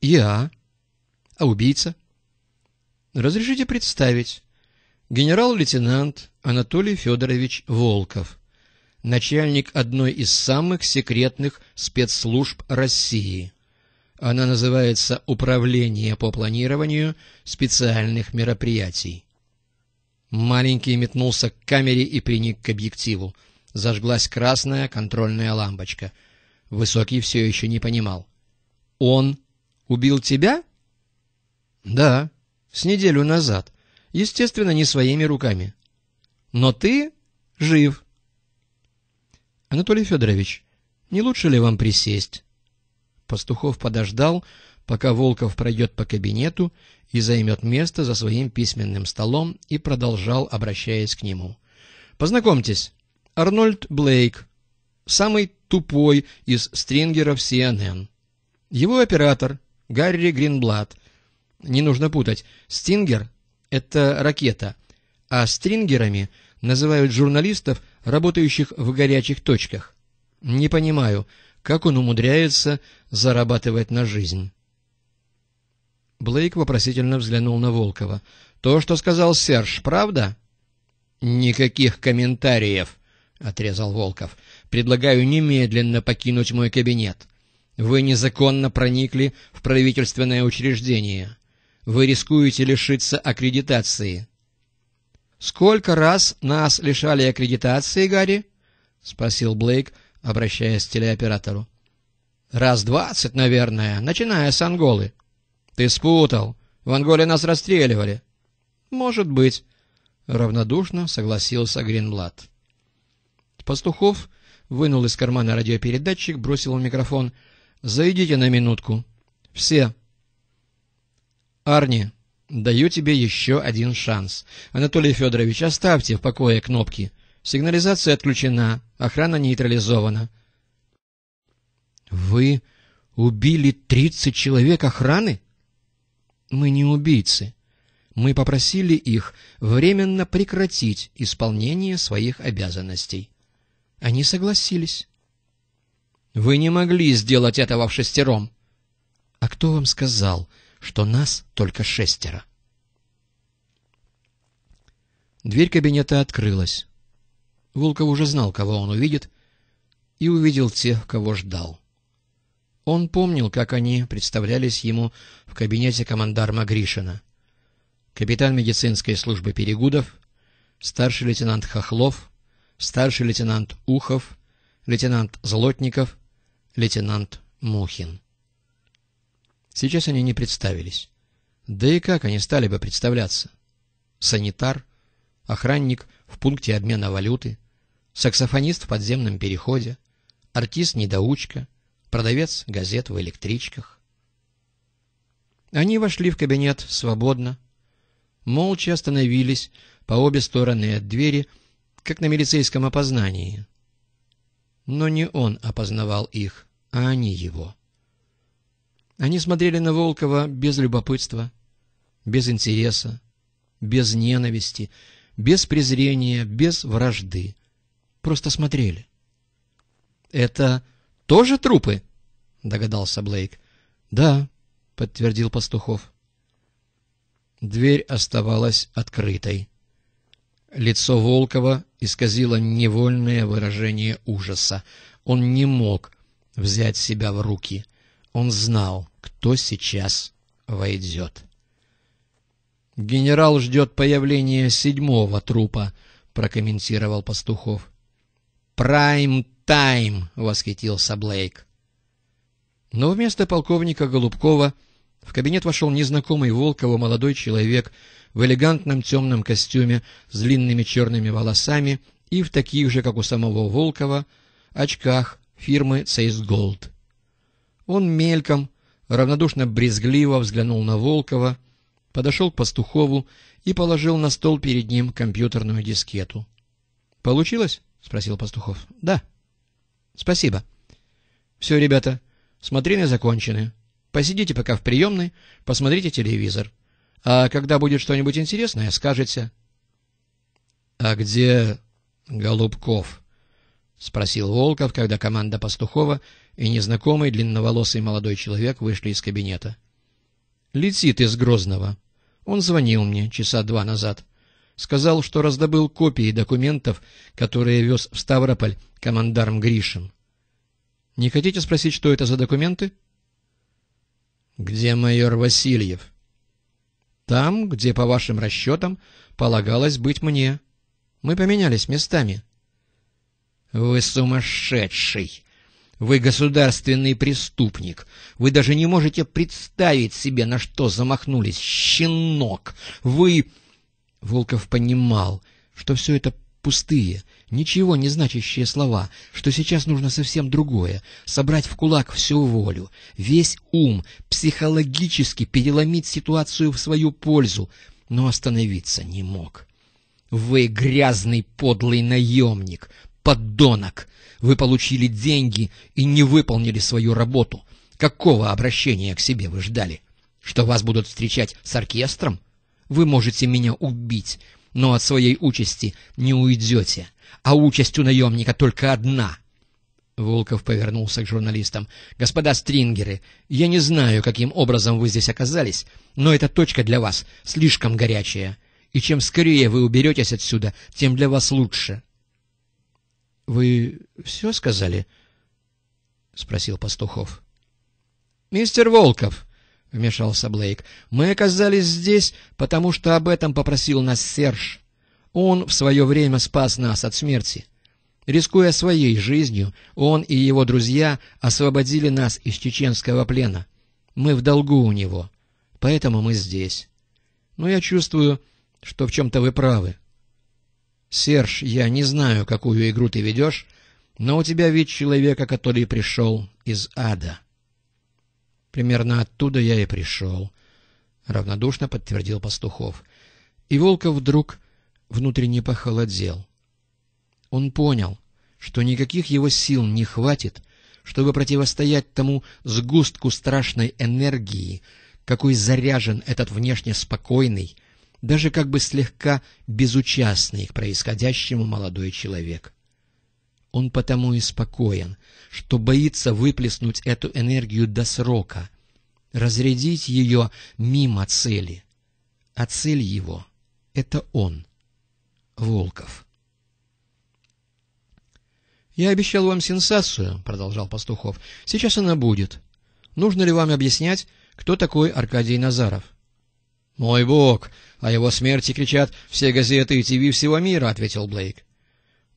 S1: Я. А убийца? Разрешите представить. Генерал-лейтенант Анатолий Федорович Волков. Начальник одной из самых секретных спецслужб России. Она называется «Управление по планированию специальных мероприятий». Маленький метнулся к камере и приник к объективу. Зажглась красная контрольная лампочка. Высокий все еще не понимал. «Он убил тебя?» «Да, с неделю назад. Естественно, не своими руками. Но ты жив». «Анатолий Федорович, не лучше ли вам присесть?» Пастухов подождал, — пока Волков пройдет по кабинету и займет место за своим письменным столом и продолжал, обращаясь к нему. «Познакомьтесь, Арнольд Блейк, самый тупой из стрингеров CNN. Его оператор Гарри Гринблат. Не нужно путать, стингер — это ракета, а стрингерами называют журналистов, работающих в горячих точках. Не понимаю, как он умудряется зарабатывать на жизнь». Блейк вопросительно взглянул на Волкова. «То, что сказал Серж, правда?» «Никаких комментариев», — отрезал Волков. «Предлагаю немедленно покинуть мой кабинет. Вы незаконно проникли в правительственное учреждение. Вы рискуете лишиться аккредитации». «Сколько раз нас лишали аккредитации, Гарри?» — спросил Блейк, обращаясь к телеоператору. «Раз двадцать, наверное, начиная с Анголы». «Ты спутал. В Анголе нас расстреливали». «Может быть», — равнодушно согласился Гринблат. Пастухов вынул из кармана радиопередатчик, бросил в микрофон. «Зайдите на минутку. Все». «Арни, даю тебе еще один шанс. Анатолий Федорович, оставьте в покое кнопки. Сигнализация отключена, охрана нейтрализована». «Вы убили тридцать человек охраны?» Мы не убийцы. Мы попросили их временно прекратить исполнение своих обязанностей. Они согласились. Вы не могли сделать этого в шестером. А кто вам сказал, что нас только шестеро? Дверь кабинета открылась. Волков уже знал, кого он увидит, и увидел тех, кого ждал. Он помнил, как они представлялись ему в кабинете командарма Гришина. Капитан медицинской службы Перегудов, старший лейтенант Хохлов, старший лейтенант Ухов, лейтенант Злотников, лейтенант Мухин. Сейчас они не представились. Да и как они стали бы представляться? Санитар, охранник в пункте обмена валюты, саксофонист в подземном переходе, артист-недоучка — продавец газет в электричках. Они вошли в кабинет свободно, молча остановились по обе стороны от двери, как на милицейском опознании. Но не он опознавал их, а они его. Они смотрели на Волкова без любопытства, без интереса, без ненависти, без презрения, без вражды. Просто смотрели. Это тоже трупы?» — догадался Блейк. «Да», — подтвердил Пастухов. Дверь оставалась открытой. Лицо Волкова исказило невольное выражение ужаса. Он не мог взять себя в руки. Он знал, кто сейчас войдет. «Генерал ждет появления седьмого трупа», — прокомментировал Пастухов. «Прайм тайм!» — восхитился Блейк. Но вместо полковника Голубкова в кабинет вошел незнакомый Волкову молодой человек в элегантном темном костюме с длинными черными волосами и в таких же, как у самого Волкова, очках фирмы «Сейсголд». Он мельком, равнодушно-брезгливо взглянул на Волкова, подошел к пастухову и положил на стол перед ним компьютерную дискету. «Получилось?» — спросил пастухов. «Да». Спасибо. Все, ребята, смотрины закончены. Посидите пока в приемной, посмотрите телевизор. А когда будет что-нибудь интересное, скажете. — А где Голубков? — спросил Волков, когда команда Пастухова и незнакомый длинноволосый молодой человек вышли из кабинета. — Летит из Грозного. Он звонил мне часа два назад сказал, что раздобыл копии документов, которые вез в Ставрополь командарм Гришин. «Не хотите спросить, что это за документы?» «Где майор Васильев?» «Там, где, по вашим расчетам, полагалось быть мне. Мы поменялись местами». «Вы сумасшедший! Вы государственный преступник! Вы даже не можете представить себе, на что замахнулись! Щенок! Вы...» Волков понимал, что все это пустые, ничего не значащие слова, что сейчас нужно совсем другое — собрать в кулак всю волю, весь ум, психологически переломить ситуацию в свою пользу, но остановиться не мог. «Вы грязный подлый наемник, подонок! Вы получили деньги и не выполнили свою работу. Какого обращения к себе вы ждали? Что вас будут встречать с оркестром?» Вы можете меня убить, но от своей участи не уйдете. А участь у наемника только одна». Волков повернулся к журналистам. «Господа стрингеры, я не знаю, каким образом вы здесь оказались, но эта точка для вас слишком горячая, и чем скорее вы уберетесь отсюда, тем для вас лучше». «Вы все сказали?» — спросил Пастухов. «Мистер Волков», — вмешался Блейк. «Мы оказались здесь, потому что об этом попросил нас Серж. Он в свое время спас нас от смерти. Рискуя своей жизнью, он и его друзья освободили нас из чеченского плена. Мы в долгу у него, поэтому мы здесь. Но я чувствую, что в чем-то вы правы. Серж, я не знаю, какую игру ты ведешь, но у тебя вид человека, который пришел из ада». Примерно оттуда я и пришел, — равнодушно подтвердил Пастухов. И Волков вдруг внутренне похолодел. Он понял, что никаких его сил не хватит, чтобы противостоять тому сгустку страшной энергии, какой заряжен этот внешне спокойный, даже как бы слегка безучастный к происходящему молодой человек. Он потому и спокоен, что боится выплеснуть эту энергию до срока, разрядить ее мимо цели. А цель его — это он, Волков. «Я обещал вам сенсацию», — продолжал Пастухов. «Сейчас она будет. Нужно ли вам объяснять, кто такой Аркадий Назаров?» «Мой бог! О а его смерти кричат все газеты и ТВ всего мира», — ответил Блейк.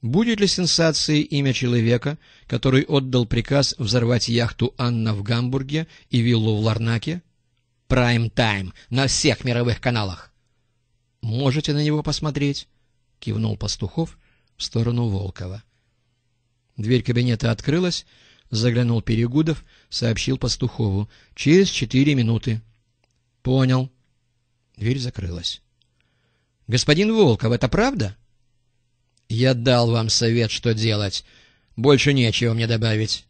S1: Будет ли сенсацией имя человека, который отдал приказ взорвать яхту «Анна» в Гамбурге и виллу в Ларнаке? «Прайм-тайм» на всех мировых каналах. «Можете на него посмотреть», — кивнул Пастухов в сторону Волкова. Дверь кабинета открылась, заглянул Перегудов, сообщил Пастухову. «Через четыре минуты». «Понял». Дверь закрылась. «Господин Волков, это правда?» Я дал вам совет, что делать. Больше нечего мне добавить.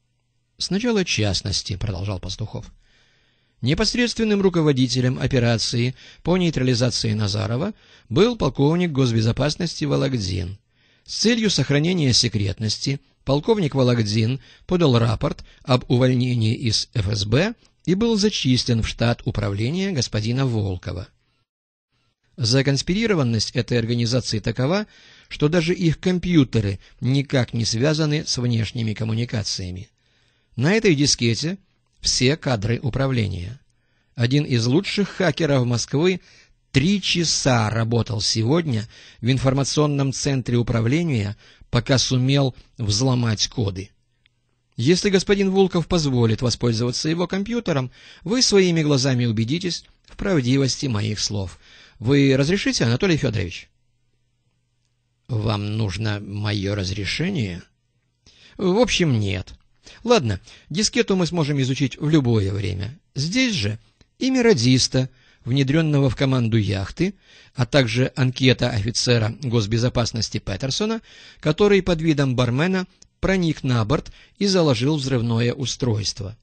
S1: — Сначала частности, — продолжал Пастухов. Непосредственным руководителем операции по нейтрализации Назарова был полковник госбезопасности Вологдин. С целью сохранения секретности полковник Вологдин подал рапорт об увольнении из ФСБ и был зачислен в штат управления господина Волкова. Законспирированность этой организации такова, что даже их компьютеры никак не связаны с внешними коммуникациями. На этой дискете все кадры управления. Один из лучших хакеров Москвы три часа работал сегодня в информационном центре управления, пока сумел взломать коды. Если господин Волков позволит воспользоваться его компьютером, вы своими глазами убедитесь в правдивости моих слов. Вы разрешите, Анатолий Федорович? «Вам нужно мое разрешение?» «В общем, нет. Ладно, дискету мы сможем изучить в любое время. Здесь же имя радиста, внедренного в команду яхты, а также анкета офицера госбезопасности Петерсона, который под видом бармена проник на борт и заложил взрывное устройство.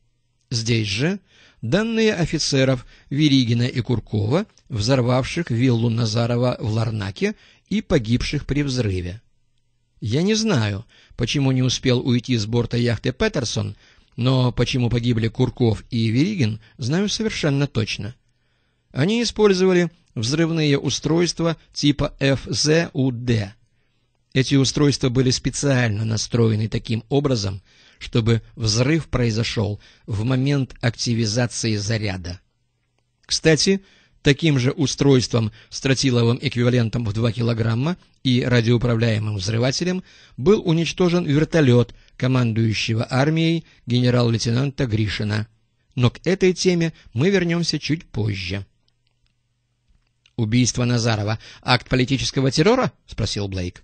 S1: Здесь же данные офицеров Веригина и Куркова, взорвавших виллу Назарова в Ларнаке и погибших при взрыве. Я не знаю, почему не успел уйти с борта яхты Петерсон, но почему погибли Курков и Веригин, знаю совершенно точно. Они использовали взрывные устройства типа ФЗУД. Эти устройства были специально настроены таким образом, чтобы взрыв произошел в момент активизации заряда. Кстати, таким же устройством с тротиловым эквивалентом в 2 килограмма и радиоуправляемым взрывателем был уничтожен вертолет командующего армией генерал-лейтенанта Гришина. Но к этой теме мы вернемся чуть позже. «Убийство Назарова — акт политического террора?» — спросил Блейк.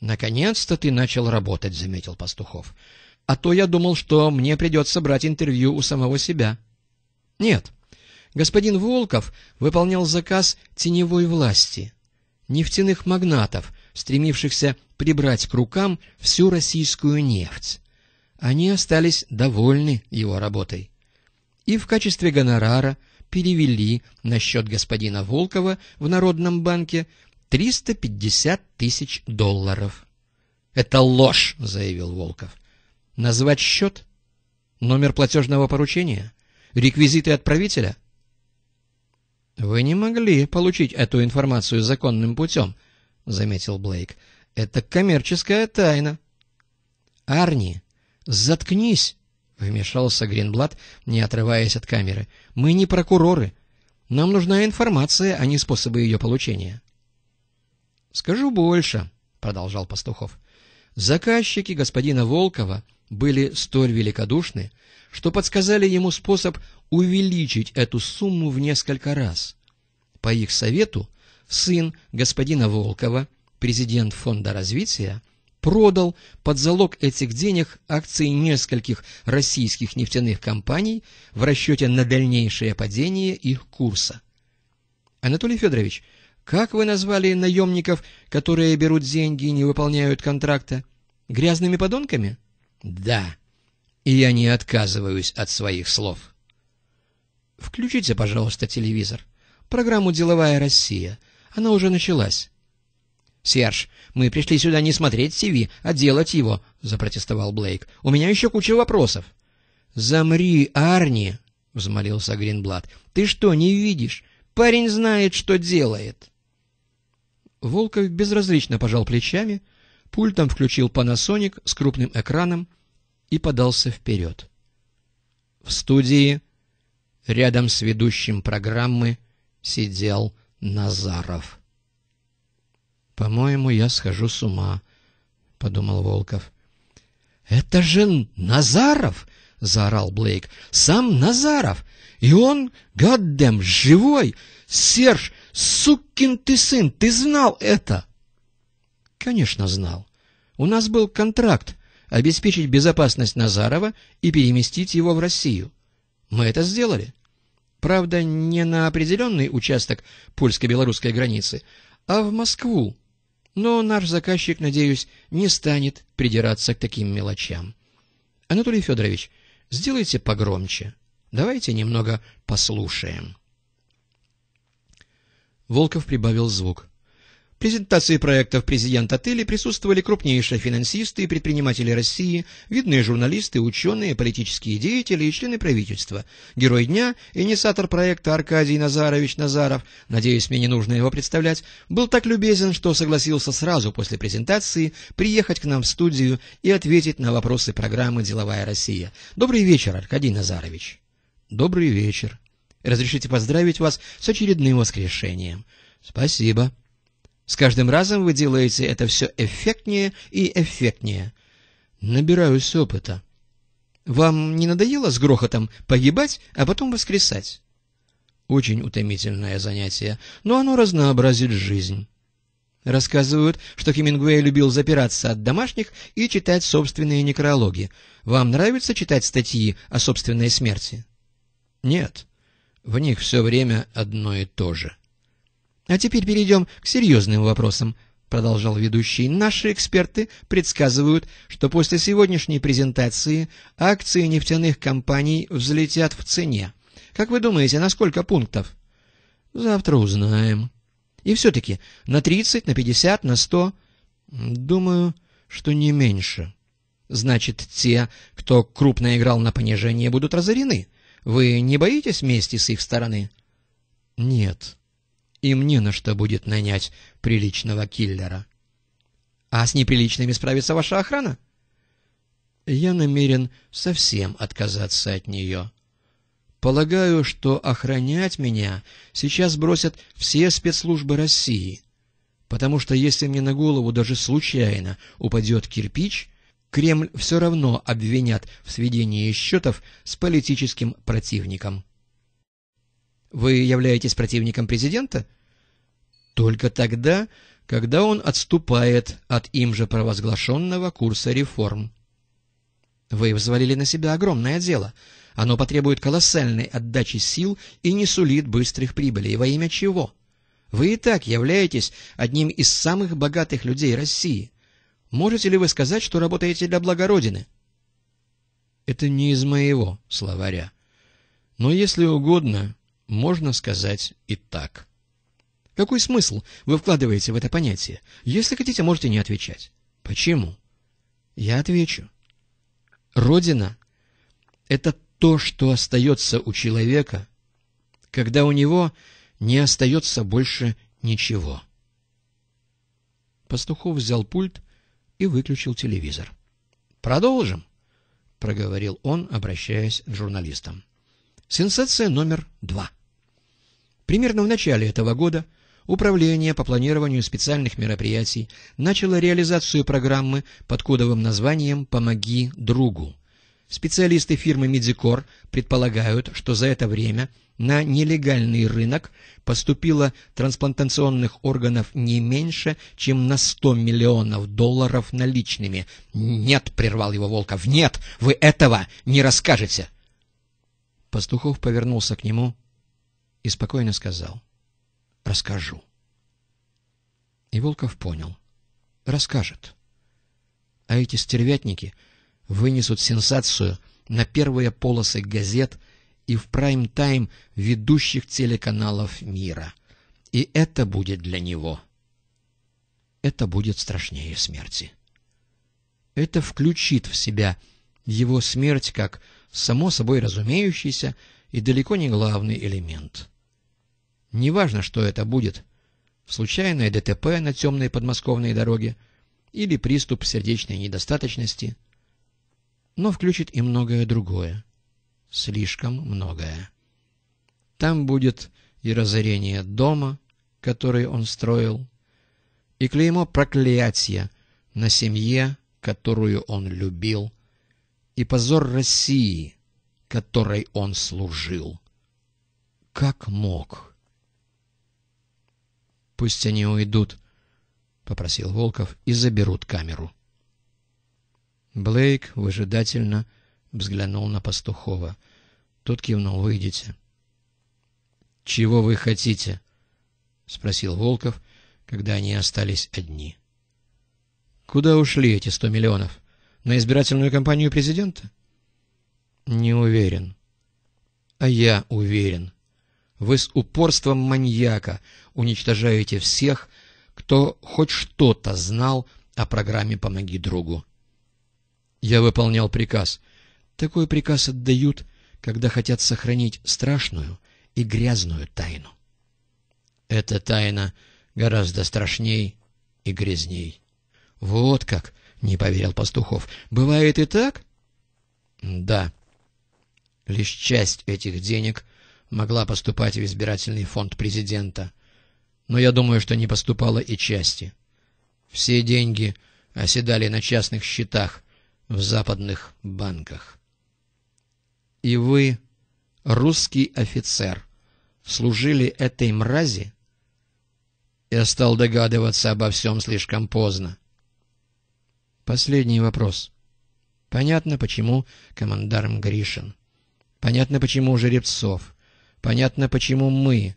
S1: «Наконец-то ты начал работать», — заметил Пастухов. «А то я думал, что мне придется брать интервью у самого себя». «Нет, Господин Волков выполнял заказ теневой власти, нефтяных магнатов, стремившихся прибрать к рукам всю российскую нефть. Они остались довольны его работой. И в качестве гонорара перевели на счет господина Волкова в Народном банке 350 тысяч долларов. «Это ложь!» — заявил Волков. «Назвать счет? Номер платежного поручения? Реквизиты отправителя?» «Вы не могли получить эту информацию законным путем», — заметил Блейк. «Это коммерческая тайна». «Арни, заткнись!» — вмешался Гринблат, не отрываясь от камеры. «Мы не прокуроры. Нам нужна информация, а не способы ее получения». «Скажу больше», — продолжал Пастухов. «Заказчики господина Волкова были столь великодушны, что подсказали ему способ увеличить эту сумму в несколько раз. По их совету сын господина Волкова, президент Фонда развития, продал под залог этих денег акции нескольких российских нефтяных компаний в расчете на дальнейшее падение их курса. Анатолий Федорович, как вы назвали наемников, которые берут деньги и не выполняют контракта? Грязными подонками? Да, и я не отказываюсь от своих слов. Включите, пожалуйста, телевизор. Программу «Деловая Россия». Она уже началась. — Серж, мы пришли сюда не смотреть ТВ, а делать его, — запротестовал Блейк. — У меня еще куча вопросов. — Замри, Арни, — взмолился Гринблад. — Ты что, не видишь? Парень знает, что делает. Волков безразлично пожал плечами, пультом включил Panasonic с крупным экраном и подался вперед. — В студии Рядом с ведущим программы сидел Назаров. «По-моему, я схожу с ума», — подумал Волков. «Это же Назаров!» — заорал Блейк. «Сам Назаров! И он, гаддем, живой! Серж, сукин ты сын, ты знал это!» «Конечно, знал. У нас был контракт обеспечить безопасность Назарова и переместить его в Россию. Мы это сделали. Правда, не на определенный участок польско-белорусской границы, а в Москву. Но наш заказчик, надеюсь, не станет придираться к таким мелочам. Анатолий Федорович, сделайте погромче. Давайте немного послушаем. Волков прибавил звук презентации проектов президент отеля присутствовали крупнейшие финансисты и предприниматели России, видные журналисты, ученые, политические деятели и члены правительства. Герой дня, инициатор проекта Аркадий Назарович Назаров, надеюсь, мне не нужно его представлять, был так любезен, что согласился сразу после презентации приехать к нам в студию и ответить на вопросы программы «Деловая Россия». Добрый вечер, Аркадий Назарович. Добрый вечер. Разрешите поздравить вас с очередным воскрешением. Спасибо. С каждым разом вы делаете это все эффектнее и эффектнее. Набираюсь опыта. Вам не надоело с грохотом погибать, а потом воскресать? Очень утомительное занятие, но оно разнообразит жизнь. Рассказывают, что Хемингуэй любил запираться от домашних и читать собственные некрологи. Вам нравится читать статьи о собственной смерти? Нет, в них все время одно и то же. А теперь перейдем к серьезным вопросам. — продолжал ведущий, — наши эксперты предсказывают, что после сегодняшней презентации акции нефтяных компаний взлетят в цене. Как вы думаете, на сколько пунктов? — Завтра узнаем. — И все-таки на 30, на 50, на 100? — Думаю, что не меньше. — Значит, те, кто крупно играл на понижение, будут разорены? Вы не боитесь мести с их стороны? — Нет. — им не на что будет нанять приличного киллера. А с неприличными справится ваша охрана? Я намерен совсем отказаться от нее. Полагаю, что охранять меня сейчас бросят все спецслужбы России, потому что если мне на голову даже случайно упадет кирпич, Кремль все равно обвинят в сведении счетов с политическим противником. Вы являетесь противником президента? Только тогда, когда он отступает от им же провозглашенного курса реформ. Вы взвалили на себя огромное дело. Оно потребует колоссальной отдачи сил и не сулит быстрых прибылей. Во имя чего? Вы и так являетесь одним из самых богатых людей России. Можете ли вы сказать, что работаете для благородины? Это не из моего словаря. Но если угодно, можно сказать и так. Какой смысл вы вкладываете в это понятие? Если хотите, можете не отвечать. Почему? Я отвечу. Родина — это то, что остается у человека, когда у него не остается больше ничего. Пастухов взял пульт и выключил телевизор. «Продолжим», — проговорил он, обращаясь к журналистам. «Сенсация номер два». Примерно в начале этого года Управление по планированию специальных мероприятий начало реализацию программы под кодовым названием «Помоги другу». Специалисты фирмы «Медикор» предполагают, что за это время на нелегальный рынок поступило трансплантационных органов не меньше, чем на 100 миллионов долларов наличными. «Нет!» — прервал его Волков. «Нет! Вы этого не расскажете!» Пастухов повернулся к нему и спокойно сказал «Расскажу». И Волков понял. Расскажет. А эти стервятники вынесут сенсацию на первые полосы газет и в прайм-тайм ведущих телеканалов мира. И это будет для него. Это будет страшнее смерти. Это включит в себя его смерть как само собой разумеющийся, и далеко не главный элемент. Неважно, что это будет – случайное ДТП на темной подмосковной дороге или приступ сердечной недостаточности, но включит и многое другое. Слишком многое. Там будет и разорение дома, который он строил, и клеймо проклятия на семье, которую он любил, и позор России – которой он служил. Как мог? — Пусть они уйдут, — попросил Волков, — и заберут камеру. Блейк выжидательно взглянул на Пастухова. Тот кивнул, — выйдите. — Чего вы хотите? — спросил Волков, когда они остались одни. — Куда ушли эти сто миллионов? На избирательную кампанию президента? — не уверен. А я уверен. Вы с упорством маньяка уничтожаете всех, кто хоть что-то знал о программе «Помоги другу». Я выполнял приказ. Такой приказ отдают, когда хотят сохранить страшную и грязную тайну. Эта тайна гораздо страшней и грязней. — Вот как! — не поверил Пастухов. — Бывает и так? — Да. — Лишь часть этих денег могла поступать в избирательный фонд президента. Но я думаю, что не поступала и части. Все деньги оседали на частных счетах в западных банках. И вы, русский офицер, служили этой мрази? Я стал догадываться обо всем слишком поздно. Последний вопрос. Понятно, почему командарм Гришин. Понятно, почему Жеребцов. Понятно, почему мы.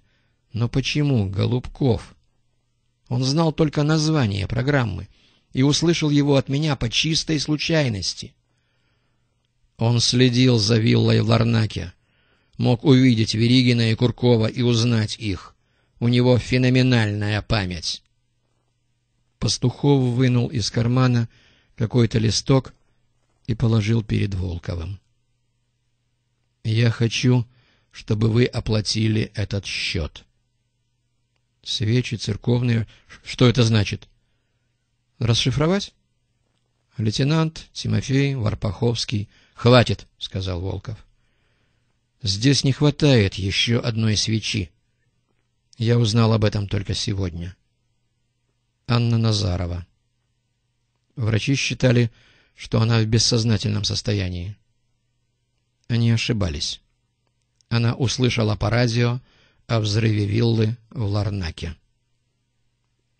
S1: Но почему Голубков? Он знал только название программы и услышал его от меня по чистой случайности. Он следил за виллой в Ларнаке. Мог увидеть Веригина и Куркова и узнать их. У него феноменальная память. Пастухов вынул из кармана какой-то листок и положил перед Волковым. Я хочу, чтобы вы оплатили этот счет. Свечи церковные. Что это значит? Расшифровать? Лейтенант Тимофей Варпаховский. Хватит, сказал Волков. Здесь не хватает еще одной свечи. Я узнал об этом только сегодня. Анна Назарова. Врачи считали, что она в бессознательном состоянии. Они ошибались. Она услышала по радио о взрыве виллы в Ларнаке.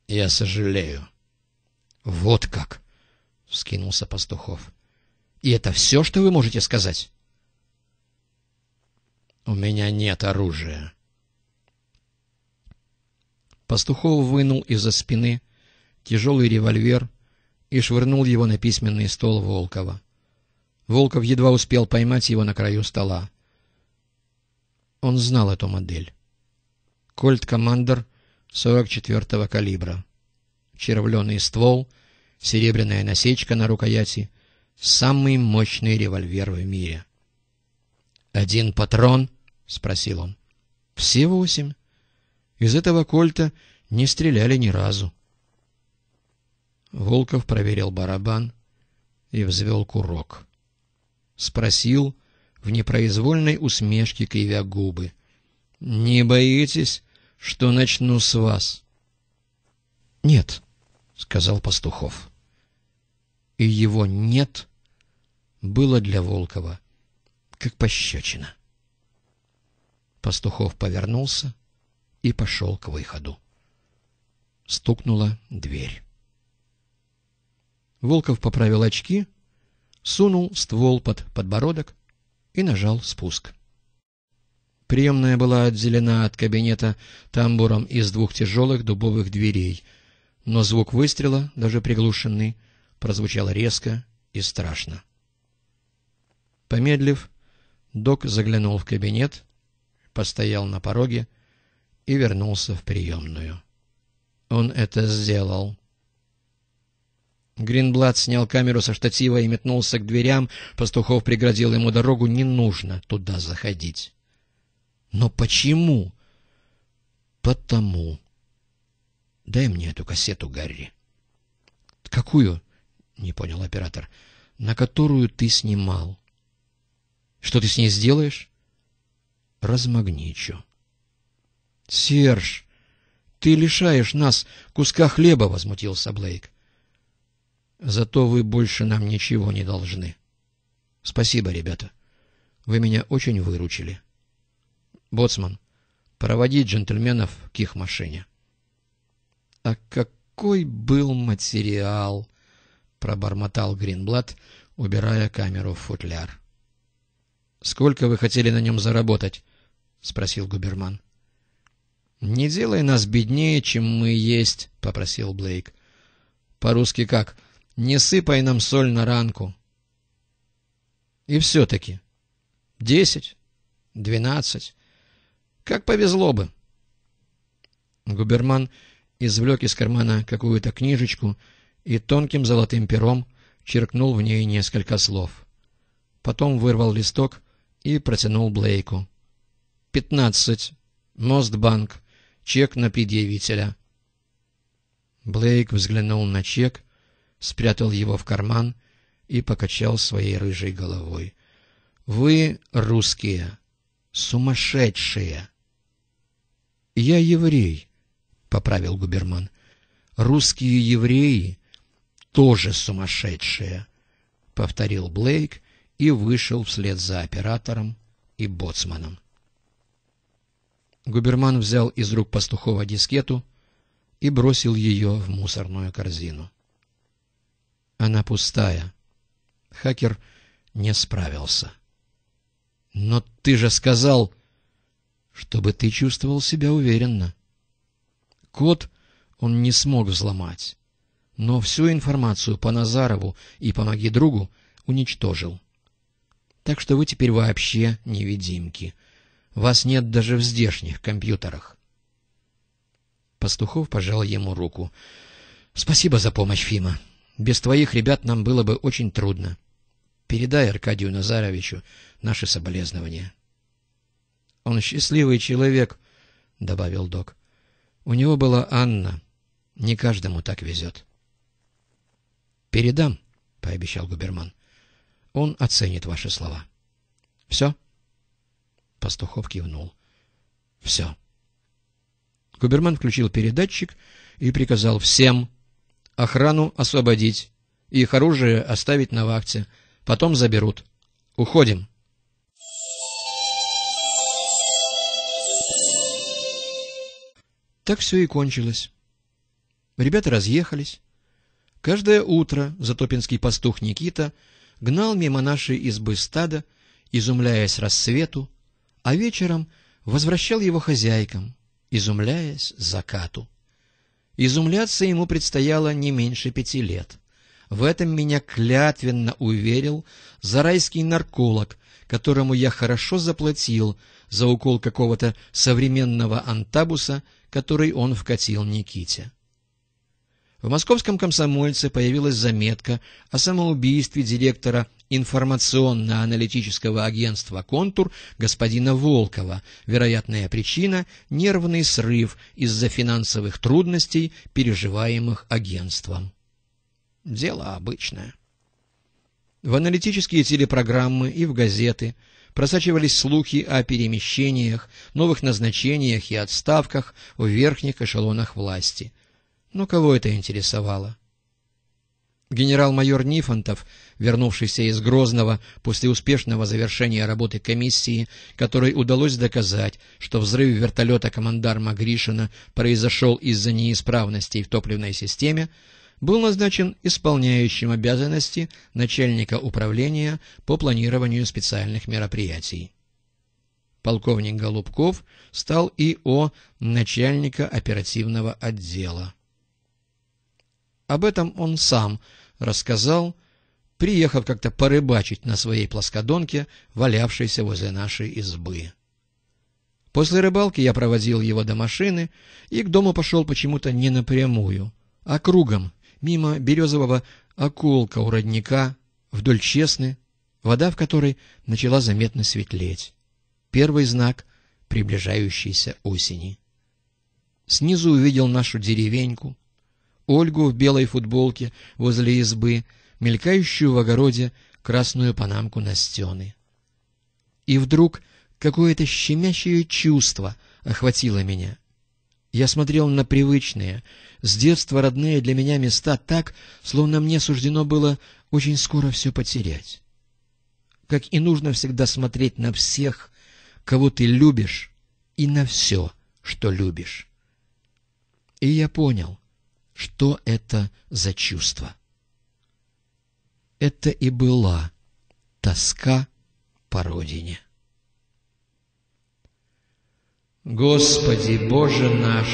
S1: «Я сожалею». «Вот как!» — вскинулся Пастухов. «И это все, что вы можете сказать?» «У меня нет оружия». Пастухов вынул из-за спины тяжелый револьвер и швырнул его на письменный стол Волкова. Волков едва успел поймать его на краю стола. Он знал эту модель. Кольт-командер 44-го калибра. Червленый ствол, серебряная насечка на рукояти — самый мощный револьвер в мире. «Один патрон?» — спросил он. «Все восемь. Из этого кольта не стреляли ни разу». Волков проверил барабан и взвел курок. — спросил в непроизвольной усмешке кривя губы. «Не боитесь, что начну с вас?» «Нет», — сказал Пастухов. И его «нет» было для Волкова как пощечина. Пастухов повернулся и пошел к выходу. Стукнула дверь. Волков поправил очки сунул ствол под подбородок и нажал спуск. Приемная была отделена от кабинета тамбуром из двух тяжелых дубовых дверей, но звук выстрела, даже приглушенный, прозвучал резко и страшно. Помедлив, док заглянул в кабинет, постоял на пороге и вернулся в приемную. Он это сделал. Гринблат снял камеру со штатива и метнулся к дверям. Пастухов преградил ему дорогу. Не нужно туда заходить. Но почему? Потому. Дай мне эту кассету, Гарри. Какую? Не понял оператор. На которую ты снимал. Что ты с ней сделаешь? Размагничу. Серж, ты лишаешь нас куска хлеба, возмутился Блейк. Зато вы больше нам ничего не должны. Спасибо, ребята. Вы меня очень выручили. Боцман, проводи джентльменов к их машине. А какой был материал, пробормотал Гринблат, убирая камеру в футляр. Сколько вы хотели на нем заработать? спросил Губерман. «Не делай нас беднее, чем мы есть», — попросил Блейк. «По-русски как? Не сыпай нам соль на ранку. И все-таки. Десять, двенадцать. Как повезло бы. Губерман извлек из кармана какую-то книжечку и тонким золотым пером черкнул в ней несколько слов. Потом вырвал листок и протянул Блейку. «Пятнадцать. Мостбанк. Чек на предъявителя». Блейк взглянул на чек спрятал его в карман и покачал своей рыжей головой. «Вы русские, сумасшедшие!» «Я еврей», — поправил губерман. «Русские евреи тоже сумасшедшие», — повторил Блейк и вышел вслед за оператором и боцманом. Губерман взял из рук пастухова дискету и бросил ее в мусорную корзину. Она пустая. Хакер не справился. «Но ты же сказал, чтобы ты чувствовал себя уверенно». Код он не смог взломать, но всю информацию по Назарову и «Помоги другу» уничтожил. Так что вы теперь вообще невидимки. Вас нет даже в здешних компьютерах. Пастухов пожал ему руку. — Спасибо за помощь, Фима. Без твоих ребят нам было бы очень трудно. Передай Аркадию Назаровичу наши соболезнования. — Он счастливый человек, — добавил док. — У него была Анна. Не каждому так везет. — Передам, — пообещал губерман. — Он оценит ваши слова. — Все? Пастухов кивнул. — Все. Губерман включил передатчик и приказал всем Охрану освободить. Их оружие оставить на вахте. Потом заберут. Уходим. Так все и кончилось. Ребята разъехались. Каждое утро затопинский пастух Никита гнал мимо нашей избы стада, изумляясь рассвету, а вечером возвращал его хозяйкам, изумляясь закату. Изумляться ему предстояло не меньше пяти лет. В этом меня клятвенно уверил зарайский нарколог, которому я хорошо заплатил за укол какого-то современного антабуса, который он вкатил Никите. В московском комсомольце появилась заметка о самоубийстве директора информационно-аналитического агентства «Контур» господина Волкова. Вероятная причина – нервный срыв из-за финансовых трудностей, переживаемых агентством. Дело обычное. В аналитические телепрограммы и в газеты – просачивались слухи о перемещениях, новых назначениях и отставках в верхних эшелонах власти. Но кого это интересовало? Генерал-майор Нифонтов, вернувшийся из Грозного после успешного завершения работы комиссии, которой удалось доказать, что взрыв вертолета командарма Гришина произошел из-за неисправностей в топливной системе, был назначен исполняющим обязанности начальника управления по планированию специальных мероприятий. Полковник Голубков стал и о начальника оперативного отдела. Об этом он сам рассказал, приехав как-то порыбачить на своей плоскодонке, валявшейся возле нашей избы. После рыбалки я проводил его до машины и к дому пошел почему-то не напрямую, а кругом, мимо березового околка у родника, вдоль чесны, вода в которой начала заметно светлеть. Первый знак приближающейся осени. Снизу увидел нашу деревеньку, Ольгу в белой футболке возле избы, мелькающую в огороде красную панамку на стены. И вдруг какое-то щемящее чувство охватило меня. Я смотрел на привычные, с детства родные для меня места так, словно мне суждено было очень скоро все потерять. Как и нужно всегда смотреть на всех, кого ты любишь, и на все, что любишь. И я понял, что это за чувство. Это и была тоска по родине. Господи, Боже наш,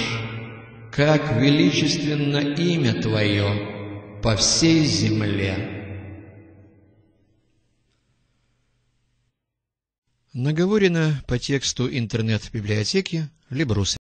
S1: как величественно имя Твое по всей земле! Наговорено по тексту интернет-библиотеки Либрус